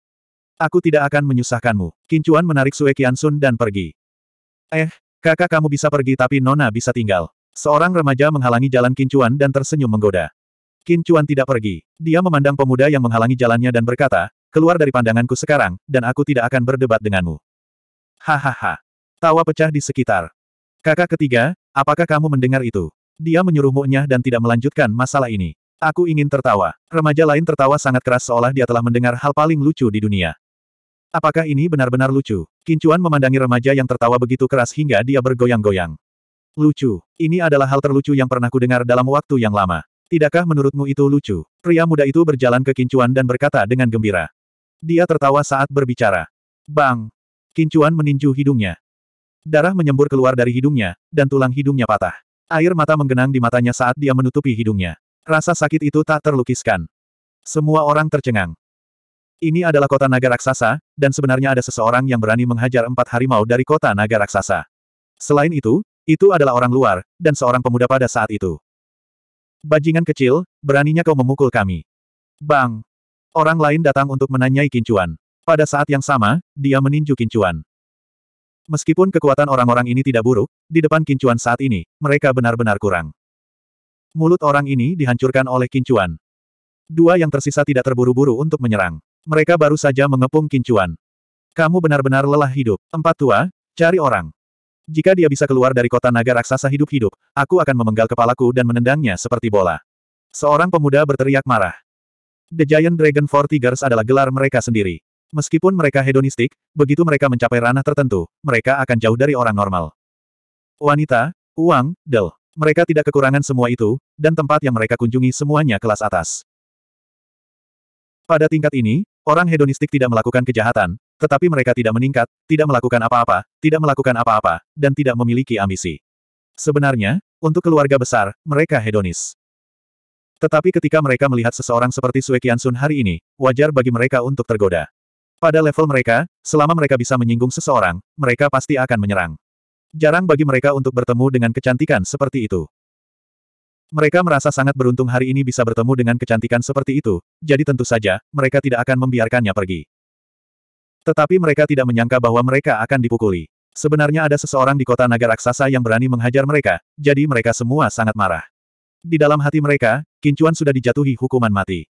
Aku tidak akan menyusahkanmu. Kincuan menarik Sue Kiansun dan pergi. Eh, kakak kamu bisa pergi tapi Nona bisa tinggal. Seorang remaja menghalangi jalan Kincuan dan tersenyum menggoda. Kincuan tidak pergi. Dia memandang pemuda yang menghalangi jalannya dan berkata, keluar dari pandanganku sekarang, dan aku tidak akan berdebat denganmu. Hahaha. Tawa pecah di sekitar. Kakak ketiga, apakah kamu mendengar itu? Dia menyuruh muknya dan tidak melanjutkan masalah ini. Aku ingin tertawa. Remaja lain tertawa sangat keras seolah dia telah mendengar hal paling lucu di dunia. Apakah ini benar-benar lucu? Kincuan memandangi remaja yang tertawa begitu keras hingga dia bergoyang-goyang. Lucu. Ini adalah hal terlucu yang pernah kudengar dalam waktu yang lama. Tidakkah menurutmu itu lucu? Pria muda itu berjalan ke Kincuan dan berkata dengan gembira. Dia tertawa saat berbicara. Bang! Kincuan meninju hidungnya. Darah menyembur keluar dari hidungnya, dan tulang hidungnya patah. Air mata menggenang di matanya saat dia menutupi hidungnya. Rasa sakit itu tak terlukiskan. Semua orang tercengang. Ini adalah kota naga raksasa, dan sebenarnya ada seseorang yang berani menghajar empat harimau dari kota naga raksasa. Selain itu, itu adalah orang luar, dan seorang pemuda pada saat itu. Bajingan kecil, beraninya kau memukul kami. Bang! Orang lain datang untuk menanyai kincuan. Pada saat yang sama, dia meninju kincuan. Meskipun kekuatan orang-orang ini tidak buruk, di depan kincuan saat ini, mereka benar-benar kurang. Mulut orang ini dihancurkan oleh kincuan. Dua yang tersisa tidak terburu-buru untuk menyerang. Mereka baru saja mengepung kincuan. Kamu benar-benar lelah hidup. Empat tua, cari orang. Jika dia bisa keluar dari kota naga raksasa hidup-hidup, aku akan memenggal kepalaku dan menendangnya seperti bola. Seorang pemuda berteriak marah. The Giant Dragon Four Tigers adalah gelar mereka sendiri. Meskipun mereka hedonistik, begitu mereka mencapai ranah tertentu, mereka akan jauh dari orang normal. Wanita, uang, del. Mereka tidak kekurangan semua itu, dan tempat yang mereka kunjungi semuanya kelas atas. Pada tingkat ini, orang hedonistik tidak melakukan kejahatan, tetapi mereka tidak meningkat, tidak melakukan apa-apa, tidak melakukan apa-apa, dan tidak memiliki ambisi. Sebenarnya, untuk keluarga besar, mereka hedonis. Tetapi ketika mereka melihat seseorang seperti Sue Sun hari ini, wajar bagi mereka untuk tergoda. Pada level mereka, selama mereka bisa menyinggung seseorang, mereka pasti akan menyerang. Jarang bagi mereka untuk bertemu dengan kecantikan seperti itu. Mereka merasa sangat beruntung hari ini bisa bertemu dengan kecantikan seperti itu, jadi tentu saja, mereka tidak akan membiarkannya pergi. Tetapi mereka tidak menyangka bahwa mereka akan dipukuli. Sebenarnya ada seseorang di kota naga raksasa yang berani menghajar mereka, jadi mereka semua sangat marah. Di dalam hati mereka, Kincuan sudah dijatuhi hukuman mati.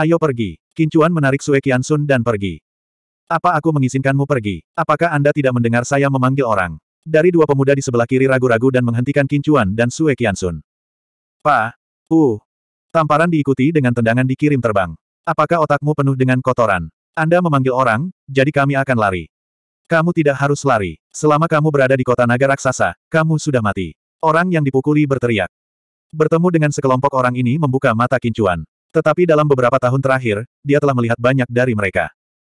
Ayo pergi. Kincuan menarik Sue Sun dan pergi. Apa aku mengizinkanmu pergi? Apakah Anda tidak mendengar saya memanggil orang? Dari dua pemuda di sebelah kiri ragu-ragu dan menghentikan Kincuan dan Sue Sun. Pa. Uh. Tamparan diikuti dengan tendangan dikirim terbang. Apakah otakmu penuh dengan kotoran? Anda memanggil orang, jadi kami akan lari. Kamu tidak harus lari. Selama kamu berada di kota naga raksasa, kamu sudah mati. Orang yang dipukuli berteriak. Bertemu dengan sekelompok orang ini membuka mata kincuan. Tetapi dalam beberapa tahun terakhir, dia telah melihat banyak dari mereka.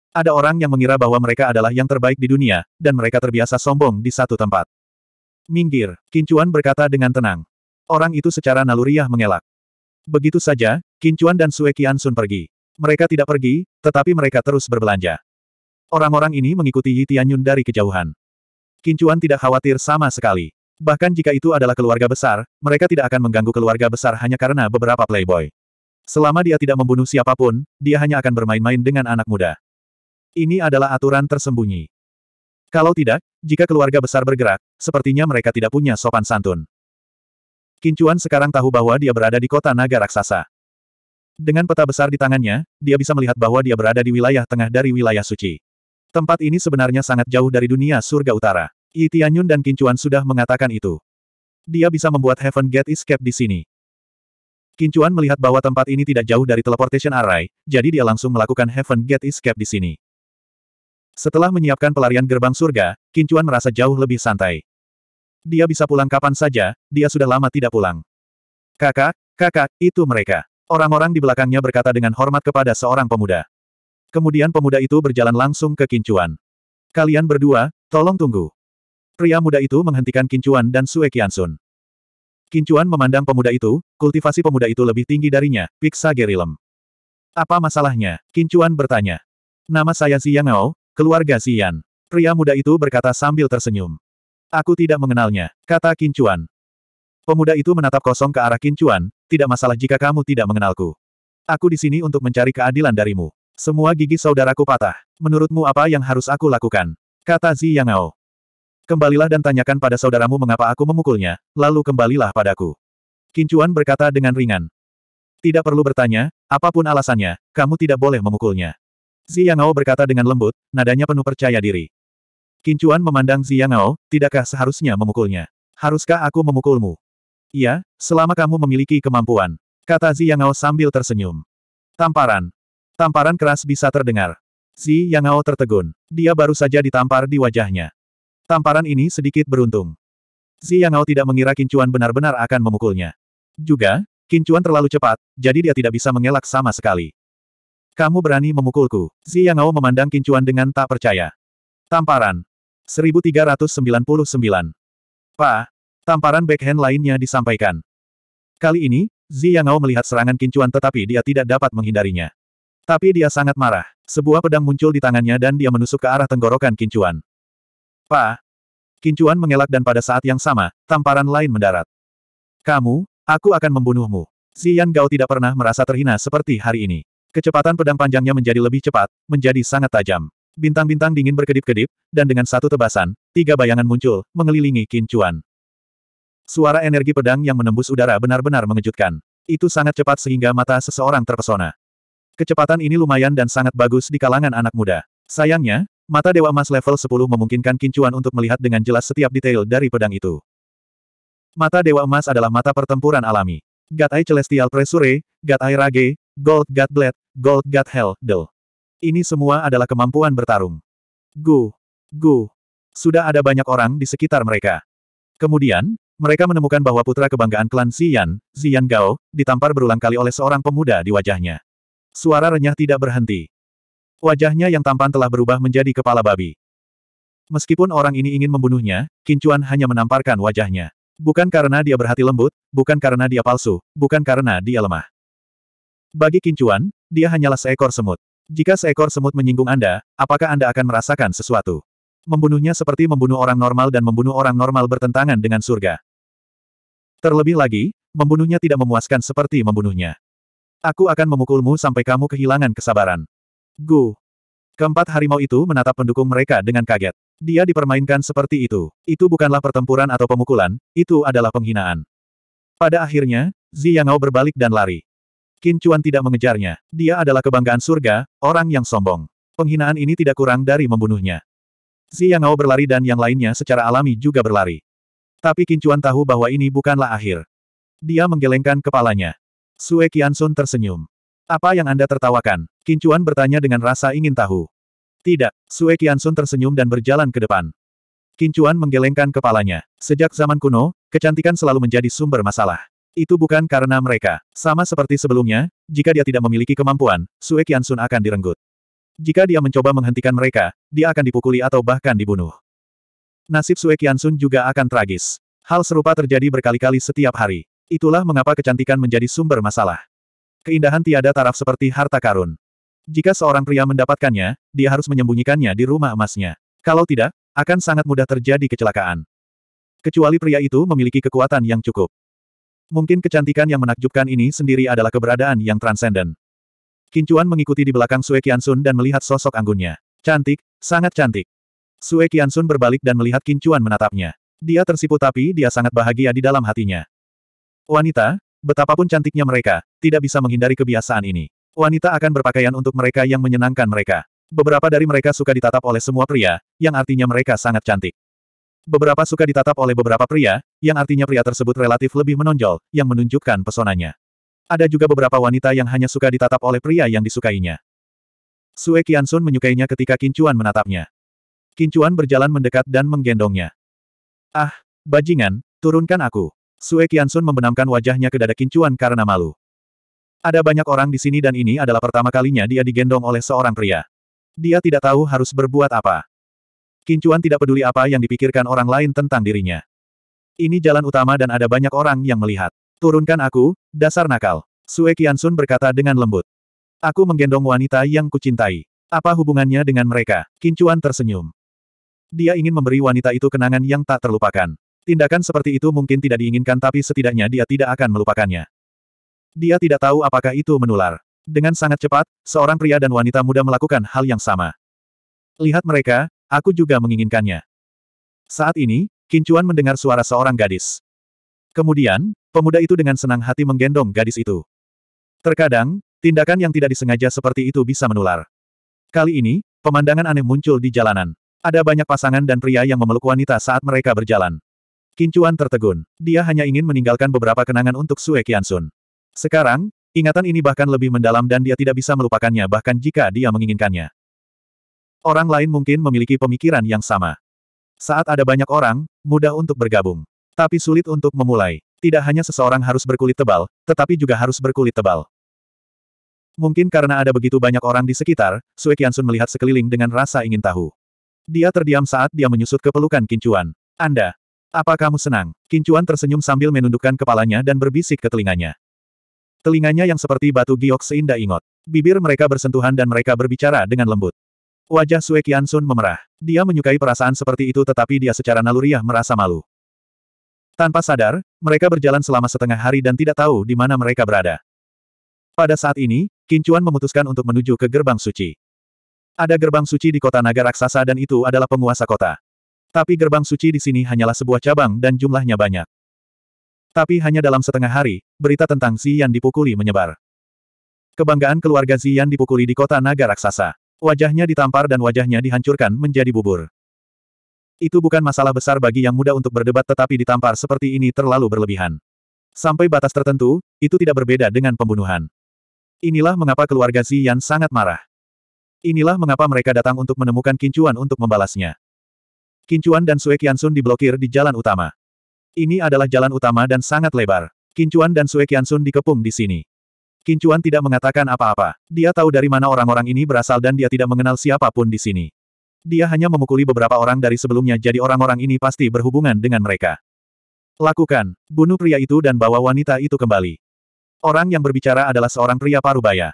Ada orang yang mengira bahwa mereka adalah yang terbaik di dunia, dan mereka terbiasa sombong di satu tempat. Minggir, Kincuan berkata dengan tenang. Orang itu secara naluriah mengelak. Begitu saja, Kincuan dan Suekian Sun pergi. Mereka tidak pergi, tetapi mereka terus berbelanja. Orang-orang ini mengikuti Yi Tianyun dari kejauhan. Kincuan tidak khawatir sama sekali. Bahkan jika itu adalah keluarga besar, mereka tidak akan mengganggu keluarga besar hanya karena beberapa playboy. Selama dia tidak membunuh siapapun, dia hanya akan bermain-main dengan anak muda. Ini adalah aturan tersembunyi. Kalau tidak, jika keluarga besar bergerak, sepertinya mereka tidak punya sopan santun. Kincuan sekarang tahu bahwa dia berada di kota naga raksasa. Dengan peta besar di tangannya, dia bisa melihat bahwa dia berada di wilayah tengah dari wilayah suci. Tempat ini sebenarnya sangat jauh dari dunia surga utara. Yi Tianyun dan Kincuan sudah mengatakan itu. Dia bisa membuat Heaven Gate Escape di sini. Kincuan melihat bahwa tempat ini tidak jauh dari teleportation array, jadi dia langsung melakukan Heaven Gate Escape di sini. Setelah menyiapkan pelarian gerbang surga, Kincuan merasa jauh lebih santai. Dia bisa pulang kapan saja, dia sudah lama tidak pulang. Kakak, kakak, itu mereka. Orang-orang di belakangnya berkata dengan hormat kepada seorang pemuda. Kemudian pemuda itu berjalan langsung ke Kincuan. Kalian berdua, tolong tunggu. Pria muda itu menghentikan Kincuan dan Sue Kiansun. Kincuan memandang pemuda itu, kultivasi pemuda itu lebih tinggi darinya, Piksa Gerilem. Apa masalahnya? Kincuan bertanya. Nama saya Si Yang keluarga Si Pria muda itu berkata sambil tersenyum. Aku tidak mengenalnya, kata Kincuan. Pemuda itu menatap kosong ke arah Kincuan, tidak masalah jika kamu tidak mengenalku. Aku di sini untuk mencari keadilan darimu. Semua gigi saudaraku patah. Menurutmu apa yang harus aku lakukan? Kata Zi Yangao. Kembalilah dan tanyakan pada saudaramu mengapa aku memukulnya, lalu kembalilah padaku. Kincuan berkata dengan ringan. Tidak perlu bertanya, apapun alasannya, kamu tidak boleh memukulnya. Zi Yangao berkata dengan lembut, nadanya penuh percaya diri. Kincuan memandang Zi Yangao, tidakkah seharusnya memukulnya? Haruskah aku memukulmu? Iya, selama kamu memiliki kemampuan. Kata Zi Yangao sambil tersenyum. Tamparan. Tamparan keras bisa terdengar. Zi Yangao tertegun. Dia baru saja ditampar di wajahnya. Tamparan ini sedikit beruntung. Zi Yangao tidak mengira Kincuan benar-benar akan memukulnya. Juga, Kincuan terlalu cepat, jadi dia tidak bisa mengelak sama sekali. Kamu berani memukulku. Zi Yangao memandang Kincuan dengan tak percaya. Tamparan. 1399. Pa, Tamparan backhand lainnya disampaikan. Kali ini, Zi Yangao melihat serangan kincuan tetapi dia tidak dapat menghindarinya. Tapi dia sangat marah. Sebuah pedang muncul di tangannya dan dia menusuk ke arah tenggorokan kincuan. Pa! Kincuan mengelak dan pada saat yang sama, tamparan lain mendarat. Kamu, aku akan membunuhmu. Zi Yangao tidak pernah merasa terhina seperti hari ini. Kecepatan pedang panjangnya menjadi lebih cepat, menjadi sangat tajam. Bintang-bintang dingin berkedip-kedip, dan dengan satu tebasan, tiga bayangan muncul, mengelilingi kincuan. Suara energi pedang yang menembus udara benar-benar mengejutkan. Itu sangat cepat sehingga mata seseorang terpesona. Kecepatan ini lumayan dan sangat bagus di kalangan anak muda. Sayangnya, mata Dewa Emas level 10 memungkinkan Kincuan untuk melihat dengan jelas setiap detail dari pedang itu. Mata Dewa Emas adalah mata pertempuran alami. Gatai Celestial Pressure, Gatai Rage, Gold God Blade, Gold God Hell, Del. Ini semua adalah kemampuan bertarung. Gu. Gu. Sudah ada banyak orang di sekitar mereka. Kemudian, mereka menemukan bahwa putra kebanggaan klan Xian, Xian Gao, ditampar berulang kali oleh seorang pemuda di wajahnya. Suara renyah tidak berhenti. Wajahnya yang tampan telah berubah menjadi kepala babi. Meskipun orang ini ingin membunuhnya, Kincuan hanya menamparkan wajahnya. Bukan karena dia berhati lembut, bukan karena dia palsu, bukan karena dia lemah. Bagi Kincuan, dia hanyalah seekor semut. Jika seekor semut menyinggung Anda, apakah Anda akan merasakan sesuatu? Membunuhnya seperti membunuh orang normal dan membunuh orang normal bertentangan dengan surga. Terlebih lagi, membunuhnya tidak memuaskan seperti membunuhnya. Aku akan memukulmu sampai kamu kehilangan kesabaran. Gu. Keempat harimau itu menatap pendukung mereka dengan kaget. Dia dipermainkan seperti itu. Itu bukanlah pertempuran atau pemukulan, itu adalah penghinaan. Pada akhirnya, Zi berbalik dan lari. Qin Chuan tidak mengejarnya. Dia adalah kebanggaan surga, orang yang sombong. Penghinaan ini tidak kurang dari membunuhnya. Zi berlari dan yang lainnya secara alami juga berlari. Tapi Kincuan tahu bahwa ini bukanlah akhir. Dia menggelengkan kepalanya. Sue Sun tersenyum. Apa yang Anda tertawakan? Kincuan bertanya dengan rasa ingin tahu. Tidak, Sue Sun tersenyum dan berjalan ke depan. Kincuan menggelengkan kepalanya. Sejak zaman kuno, kecantikan selalu menjadi sumber masalah. Itu bukan karena mereka. Sama seperti sebelumnya, jika dia tidak memiliki kemampuan, Sue Sun akan direnggut. Jika dia mencoba menghentikan mereka, dia akan dipukuli atau bahkan dibunuh. Nasib Sue Sun juga akan tragis. Hal serupa terjadi berkali-kali setiap hari. Itulah mengapa kecantikan menjadi sumber masalah. Keindahan tiada taraf seperti harta karun. Jika seorang pria mendapatkannya, dia harus menyembunyikannya di rumah emasnya. Kalau tidak, akan sangat mudah terjadi kecelakaan. Kecuali pria itu memiliki kekuatan yang cukup. Mungkin kecantikan yang menakjubkan ini sendiri adalah keberadaan yang transenden. Kincuan mengikuti di belakang Sue Sun dan melihat sosok anggunnya. Cantik, sangat cantik. Sue Kiansun berbalik dan melihat Kincuan menatapnya. Dia tersipu tapi dia sangat bahagia di dalam hatinya. Wanita, betapapun cantiknya mereka, tidak bisa menghindari kebiasaan ini. Wanita akan berpakaian untuk mereka yang menyenangkan mereka. Beberapa dari mereka suka ditatap oleh semua pria, yang artinya mereka sangat cantik. Beberapa suka ditatap oleh beberapa pria, yang artinya pria tersebut relatif lebih menonjol, yang menunjukkan pesonanya. Ada juga beberapa wanita yang hanya suka ditatap oleh pria yang disukainya. Sue Kiansun menyukainya ketika Kincuan menatapnya. Kincuan berjalan mendekat dan menggendongnya. Ah, bajingan, turunkan aku. Sue Kiansun membenamkan wajahnya ke dada Kincuan karena malu. Ada banyak orang di sini dan ini adalah pertama kalinya dia digendong oleh seorang pria. Dia tidak tahu harus berbuat apa. Kincuan tidak peduli apa yang dipikirkan orang lain tentang dirinya. Ini jalan utama dan ada banyak orang yang melihat. Turunkan aku, dasar nakal. Sue Kiansun berkata dengan lembut. Aku menggendong wanita yang kucintai. Apa hubungannya dengan mereka? Kincuan tersenyum. Dia ingin memberi wanita itu kenangan yang tak terlupakan. Tindakan seperti itu mungkin tidak diinginkan tapi setidaknya dia tidak akan melupakannya. Dia tidak tahu apakah itu menular. Dengan sangat cepat, seorang pria dan wanita muda melakukan hal yang sama. Lihat mereka, aku juga menginginkannya. Saat ini, Kincuan mendengar suara seorang gadis. Kemudian, pemuda itu dengan senang hati menggendong gadis itu. Terkadang, tindakan yang tidak disengaja seperti itu bisa menular. Kali ini, pemandangan aneh muncul di jalanan. Ada banyak pasangan dan pria yang memeluk wanita saat mereka berjalan. Kincuan tertegun. Dia hanya ingin meninggalkan beberapa kenangan untuk Sue Kiansun. Sekarang, ingatan ini bahkan lebih mendalam dan dia tidak bisa melupakannya bahkan jika dia menginginkannya. Orang lain mungkin memiliki pemikiran yang sama. Saat ada banyak orang, mudah untuk bergabung. Tapi sulit untuk memulai. Tidak hanya seseorang harus berkulit tebal, tetapi juga harus berkulit tebal. Mungkin karena ada begitu banyak orang di sekitar, Sue Kiansun melihat sekeliling dengan rasa ingin tahu. Dia terdiam saat dia menyusut ke pelukan Kincuan. Anda, apa kamu senang? Kincuan tersenyum sambil menundukkan kepalanya dan berbisik ke telinganya. Telinganya yang seperti batu giok seindah ingot. Bibir mereka bersentuhan dan mereka berbicara dengan lembut. Wajah Sue Sun memerah. Dia menyukai perasaan seperti itu tetapi dia secara naluriah merasa malu. Tanpa sadar, mereka berjalan selama setengah hari dan tidak tahu di mana mereka berada. Pada saat ini, Kincuan memutuskan untuk menuju ke gerbang suci. Ada gerbang suci di kota naga raksasa dan itu adalah penguasa kota. Tapi gerbang suci di sini hanyalah sebuah cabang dan jumlahnya banyak. Tapi hanya dalam setengah hari, berita tentang Yan dipukuli menyebar. Kebanggaan keluarga Yan dipukuli di kota naga raksasa. Wajahnya ditampar dan wajahnya dihancurkan menjadi bubur. Itu bukan masalah besar bagi yang muda untuk berdebat tetapi ditampar seperti ini terlalu berlebihan. Sampai batas tertentu, itu tidak berbeda dengan pembunuhan. Inilah mengapa keluarga Yan sangat marah. Inilah mengapa mereka datang untuk menemukan Kincuan untuk membalasnya. Kincuan dan Sue Kiansun diblokir di jalan utama. Ini adalah jalan utama dan sangat lebar. Kincuan dan Sue Kiansun dikepung di sini. Kincuan tidak mengatakan apa-apa. Dia tahu dari mana orang-orang ini berasal dan dia tidak mengenal siapapun di sini. Dia hanya memukuli beberapa orang dari sebelumnya jadi orang-orang ini pasti berhubungan dengan mereka. Lakukan, bunuh pria itu dan bawa wanita itu kembali. Orang yang berbicara adalah seorang pria parubaya.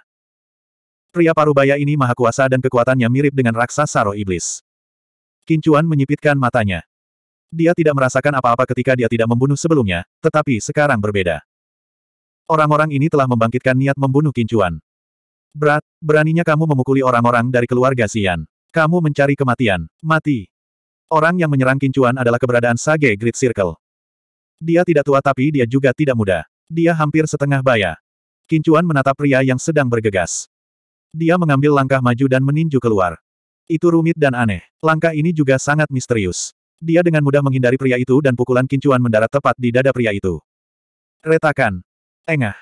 Pria parubaya ini maha kuasa dan kekuatannya mirip dengan raksasa roh iblis. Kincuan menyipitkan matanya. Dia tidak merasakan apa-apa ketika dia tidak membunuh sebelumnya, tetapi sekarang berbeda. Orang-orang ini telah membangkitkan niat membunuh Kincuan. Berat, beraninya kamu memukuli orang-orang dari keluarga Sian? Kamu mencari kematian. Mati. Orang yang menyerang Kincuan adalah keberadaan Sage Great Circle. Dia tidak tua tapi dia juga tidak muda. Dia hampir setengah baya. Kincuan menatap pria yang sedang bergegas. Dia mengambil langkah maju dan meninju keluar. Itu rumit dan aneh. Langkah ini juga sangat misterius. Dia dengan mudah menghindari pria itu dan pukulan kincuan mendarat tepat di dada pria itu. Retakan. Engah.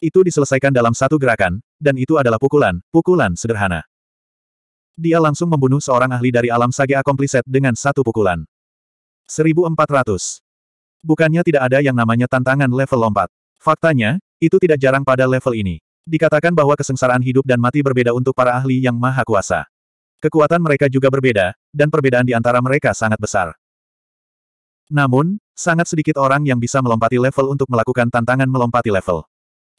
Itu diselesaikan dalam satu gerakan, dan itu adalah pukulan, pukulan sederhana. Dia langsung membunuh seorang ahli dari alam sage akompliset dengan satu pukulan. 1400. Bukannya tidak ada yang namanya tantangan level lompat. Faktanya, itu tidak jarang pada level ini. Dikatakan bahwa kesengsaraan hidup dan mati berbeda untuk para ahli yang maha kuasa. Kekuatan mereka juga berbeda, dan perbedaan di antara mereka sangat besar. Namun, sangat sedikit orang yang bisa melompati level untuk melakukan tantangan melompati level.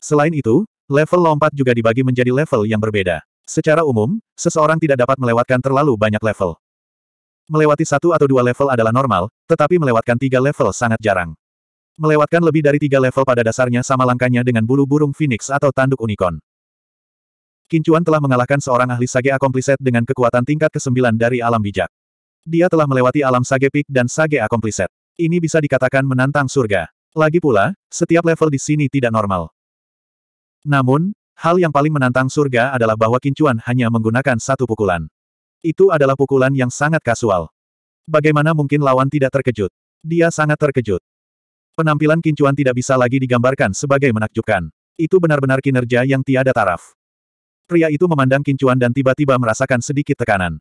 Selain itu, level lompat juga dibagi menjadi level yang berbeda. Secara umum, seseorang tidak dapat melewatkan terlalu banyak level. Melewati satu atau dua level adalah normal, tetapi melewatkan tiga level sangat jarang. Melewatkan lebih dari tiga level pada dasarnya sama langkahnya dengan bulu burung phoenix atau tanduk unicorn. Kincuan telah mengalahkan seorang ahli sage akompliset dengan kekuatan tingkat ke-9 dari alam bijak. Dia telah melewati alam sage pik dan sage akompliset. Ini bisa dikatakan menantang surga. Lagi pula, setiap level di sini tidak normal. Namun, hal yang paling menantang surga adalah bahwa Kincuan hanya menggunakan satu pukulan. Itu adalah pukulan yang sangat kasual. Bagaimana mungkin lawan tidak terkejut? Dia sangat terkejut. Penampilan Kincuan tidak bisa lagi digambarkan sebagai menakjubkan. Itu benar-benar kinerja yang tiada taraf. Pria itu memandang Kincuan dan tiba-tiba merasakan sedikit tekanan.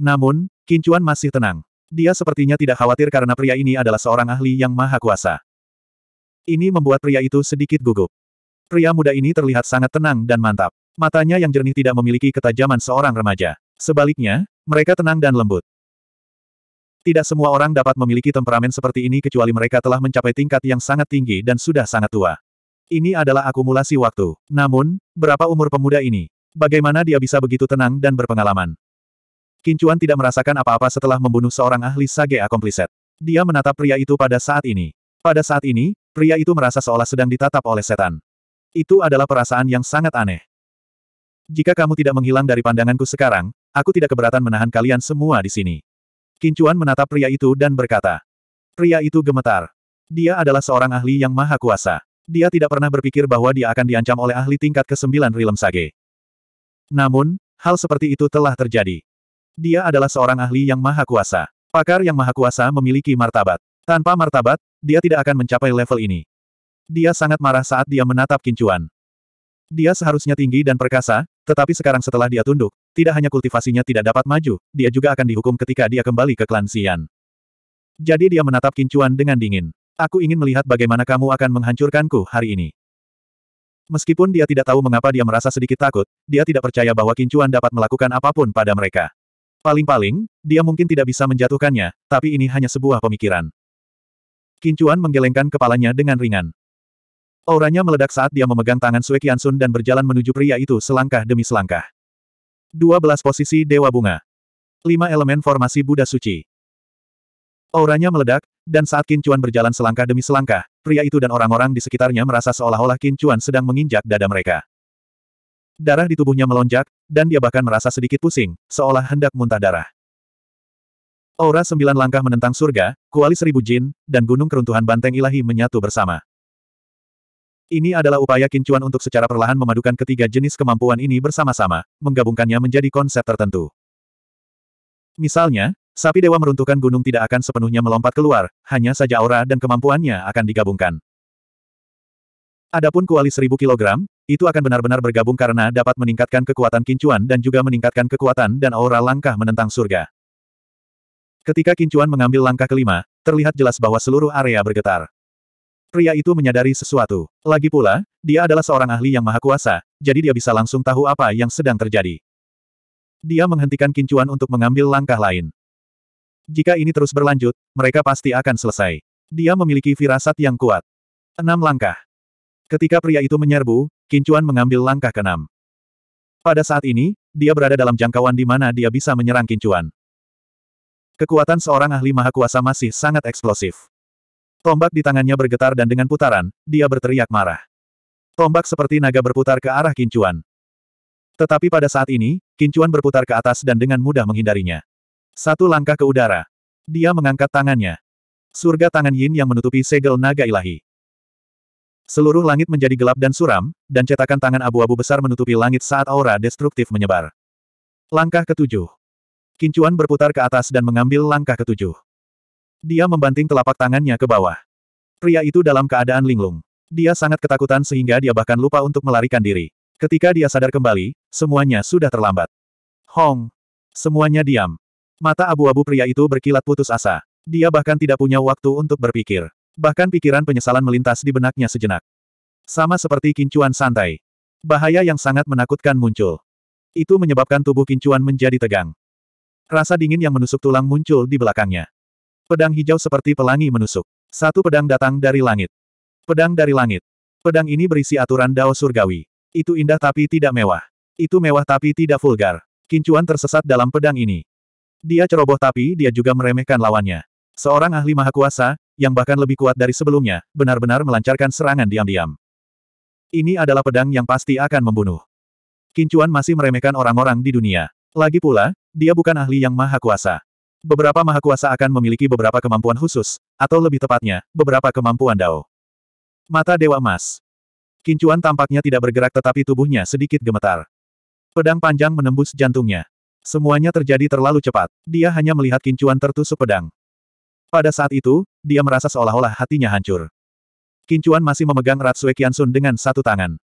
Namun, Kincuan masih tenang. Dia sepertinya tidak khawatir karena pria ini adalah seorang ahli yang maha kuasa. Ini membuat pria itu sedikit gugup. Pria muda ini terlihat sangat tenang dan mantap. Matanya yang jernih tidak memiliki ketajaman seorang remaja. Sebaliknya, mereka tenang dan lembut. Tidak semua orang dapat memiliki temperamen seperti ini kecuali mereka telah mencapai tingkat yang sangat tinggi dan sudah sangat tua. Ini adalah akumulasi waktu. Namun, berapa umur pemuda ini? Bagaimana dia bisa begitu tenang dan berpengalaman? Kincuan tidak merasakan apa-apa setelah membunuh seorang ahli sage akompliset. Dia menatap pria itu pada saat ini. Pada saat ini, pria itu merasa seolah sedang ditatap oleh setan. Itu adalah perasaan yang sangat aneh. Jika kamu tidak menghilang dari pandanganku sekarang, aku tidak keberatan menahan kalian semua di sini. Kincuan menatap pria itu dan berkata. Pria itu gemetar. Dia adalah seorang ahli yang maha kuasa. Dia tidak pernah berpikir bahwa dia akan diancam oleh ahli tingkat ke-9 Rilem Sage. Namun, hal seperti itu telah terjadi. Dia adalah seorang ahli yang maha kuasa. Pakar yang maha kuasa memiliki martabat. Tanpa martabat, dia tidak akan mencapai level ini. Dia sangat marah saat dia menatap kincuan. Dia seharusnya tinggi dan perkasa, tetapi sekarang setelah dia tunduk, tidak hanya kultivasinya tidak dapat maju, dia juga akan dihukum ketika dia kembali ke klan Xian. Jadi dia menatap Kincuan dengan dingin. Aku ingin melihat bagaimana kamu akan menghancurkanku hari ini. Meskipun dia tidak tahu mengapa dia merasa sedikit takut, dia tidak percaya bahwa Kincuan dapat melakukan apapun pada mereka. Paling-paling, dia mungkin tidak bisa menjatuhkannya, tapi ini hanya sebuah pemikiran. Kincuan menggelengkan kepalanya dengan ringan. Auranya meledak saat dia memegang tangan Sue Kiansun dan berjalan menuju pria itu selangkah demi selangkah. 12 posisi Dewa Bunga. 5 elemen formasi Buddha Suci. Auranya meledak, dan saat Qin Chuan berjalan selangkah demi selangkah, pria itu dan orang-orang di sekitarnya merasa seolah-olah Qin Chuan sedang menginjak dada mereka. Darah di tubuhnya melonjak, dan dia bahkan merasa sedikit pusing, seolah hendak muntah darah. Aura sembilan langkah menentang surga, kuali seribu jin, dan gunung keruntuhan banteng ilahi menyatu bersama. Ini adalah upaya Kincuan untuk secara perlahan memadukan ketiga jenis kemampuan ini bersama-sama, menggabungkannya menjadi konsep tertentu. Misalnya, sapi dewa meruntuhkan gunung tidak akan sepenuhnya melompat keluar, hanya saja aura dan kemampuannya akan digabungkan. Adapun kuali seribu kilogram, itu akan benar-benar bergabung karena dapat meningkatkan kekuatan Kincuan dan juga meningkatkan kekuatan dan aura langkah menentang surga. Ketika Kincuan mengambil langkah kelima, terlihat jelas bahwa seluruh area bergetar. Pria itu menyadari sesuatu. Lagi pula, dia adalah seorang ahli yang maha kuasa, jadi dia bisa langsung tahu apa yang sedang terjadi. Dia menghentikan kincuan untuk mengambil langkah lain. Jika ini terus berlanjut, mereka pasti akan selesai. Dia memiliki firasat yang kuat. Enam langkah. Ketika pria itu menyerbu, kincuan mengambil langkah keenam. Pada saat ini, dia berada dalam jangkauan di mana dia bisa menyerang kincuan. Kekuatan seorang ahli maha kuasa masih sangat eksplosif. Tombak di tangannya bergetar dan dengan putaran, dia berteriak marah. Tombak seperti naga berputar ke arah Kincuan. Tetapi pada saat ini, Kincuan berputar ke atas dan dengan mudah menghindarinya. Satu langkah ke udara. Dia mengangkat tangannya. Surga tangan Yin yang menutupi segel naga ilahi. Seluruh langit menjadi gelap dan suram, dan cetakan tangan abu-abu besar menutupi langit saat aura destruktif menyebar. Langkah ketujuh. Kincuan berputar ke atas dan mengambil langkah ketujuh. Dia membanting telapak tangannya ke bawah. Pria itu dalam keadaan linglung. Dia sangat ketakutan sehingga dia bahkan lupa untuk melarikan diri. Ketika dia sadar kembali, semuanya sudah terlambat. Hong! Semuanya diam. Mata abu-abu pria itu berkilat putus asa. Dia bahkan tidak punya waktu untuk berpikir. Bahkan pikiran penyesalan melintas di benaknya sejenak. Sama seperti kincuan santai. Bahaya yang sangat menakutkan muncul. Itu menyebabkan tubuh kincuan menjadi tegang. Rasa dingin yang menusuk tulang muncul di belakangnya. Pedang hijau seperti pelangi menusuk. Satu pedang datang dari langit. Pedang dari langit. Pedang ini berisi aturan dao surgawi. Itu indah tapi tidak mewah. Itu mewah tapi tidak vulgar. Kincuan tersesat dalam pedang ini. Dia ceroboh tapi dia juga meremehkan lawannya. Seorang ahli maha kuasa, yang bahkan lebih kuat dari sebelumnya, benar-benar melancarkan serangan diam-diam. Ini adalah pedang yang pasti akan membunuh. Kincuan masih meremehkan orang-orang di dunia. Lagi pula, dia bukan ahli yang maha kuasa. Beberapa maha kuasa akan memiliki beberapa kemampuan khusus, atau lebih tepatnya, beberapa kemampuan dao. Mata Dewa Emas. Kincuan tampaknya tidak bergerak tetapi tubuhnya sedikit gemetar. Pedang panjang menembus jantungnya. Semuanya terjadi terlalu cepat. Dia hanya melihat kincuan tertusuk pedang. Pada saat itu, dia merasa seolah-olah hatinya hancur. Kincuan masih memegang ratu Kiansun dengan satu tangan.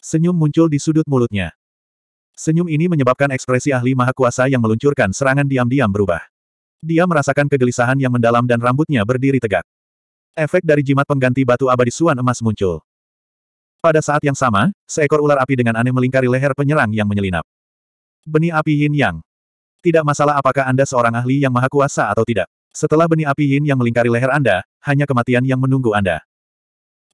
Senyum muncul di sudut mulutnya. Senyum ini menyebabkan ekspresi ahli maha kuasa yang meluncurkan serangan diam-diam berubah. Dia merasakan kegelisahan yang mendalam dan rambutnya berdiri tegak. Efek dari jimat pengganti batu abadi suan emas muncul. Pada saat yang sama, seekor ular api dengan aneh melingkari leher penyerang yang menyelinap. Benih api yin yang. Tidak masalah apakah Anda seorang ahli yang maha kuasa atau tidak. Setelah benih api yin yang melingkari leher Anda, hanya kematian yang menunggu Anda.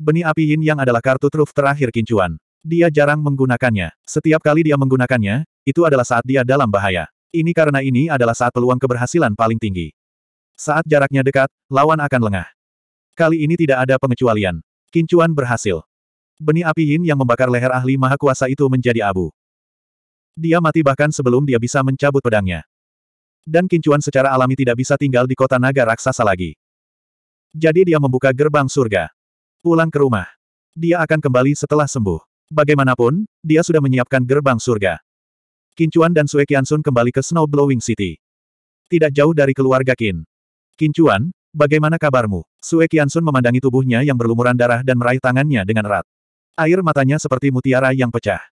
Benih api yin yang adalah kartu truf terakhir kincuan. Dia jarang menggunakannya. Setiap kali dia menggunakannya, itu adalah saat dia dalam bahaya. Ini karena ini adalah saat peluang keberhasilan paling tinggi. Saat jaraknya dekat, lawan akan lengah. Kali ini tidak ada pengecualian. Kincuan berhasil. Benih api yin yang membakar leher ahli maha kuasa itu menjadi abu. Dia mati bahkan sebelum dia bisa mencabut pedangnya. Dan Kincuan secara alami tidak bisa tinggal di kota naga raksasa lagi. Jadi dia membuka gerbang surga. Pulang ke rumah. Dia akan kembali setelah sembuh. Bagaimanapun, dia sudah menyiapkan gerbang surga. Kincuan dan Sue Kiansun kembali ke Snowblowing City. Tidak jauh dari keluarga Kin. Kincuan, bagaimana kabarmu? Sue Kiansun memandangi tubuhnya yang berlumuran darah dan meraih tangannya dengan erat. Air matanya seperti mutiara yang pecah.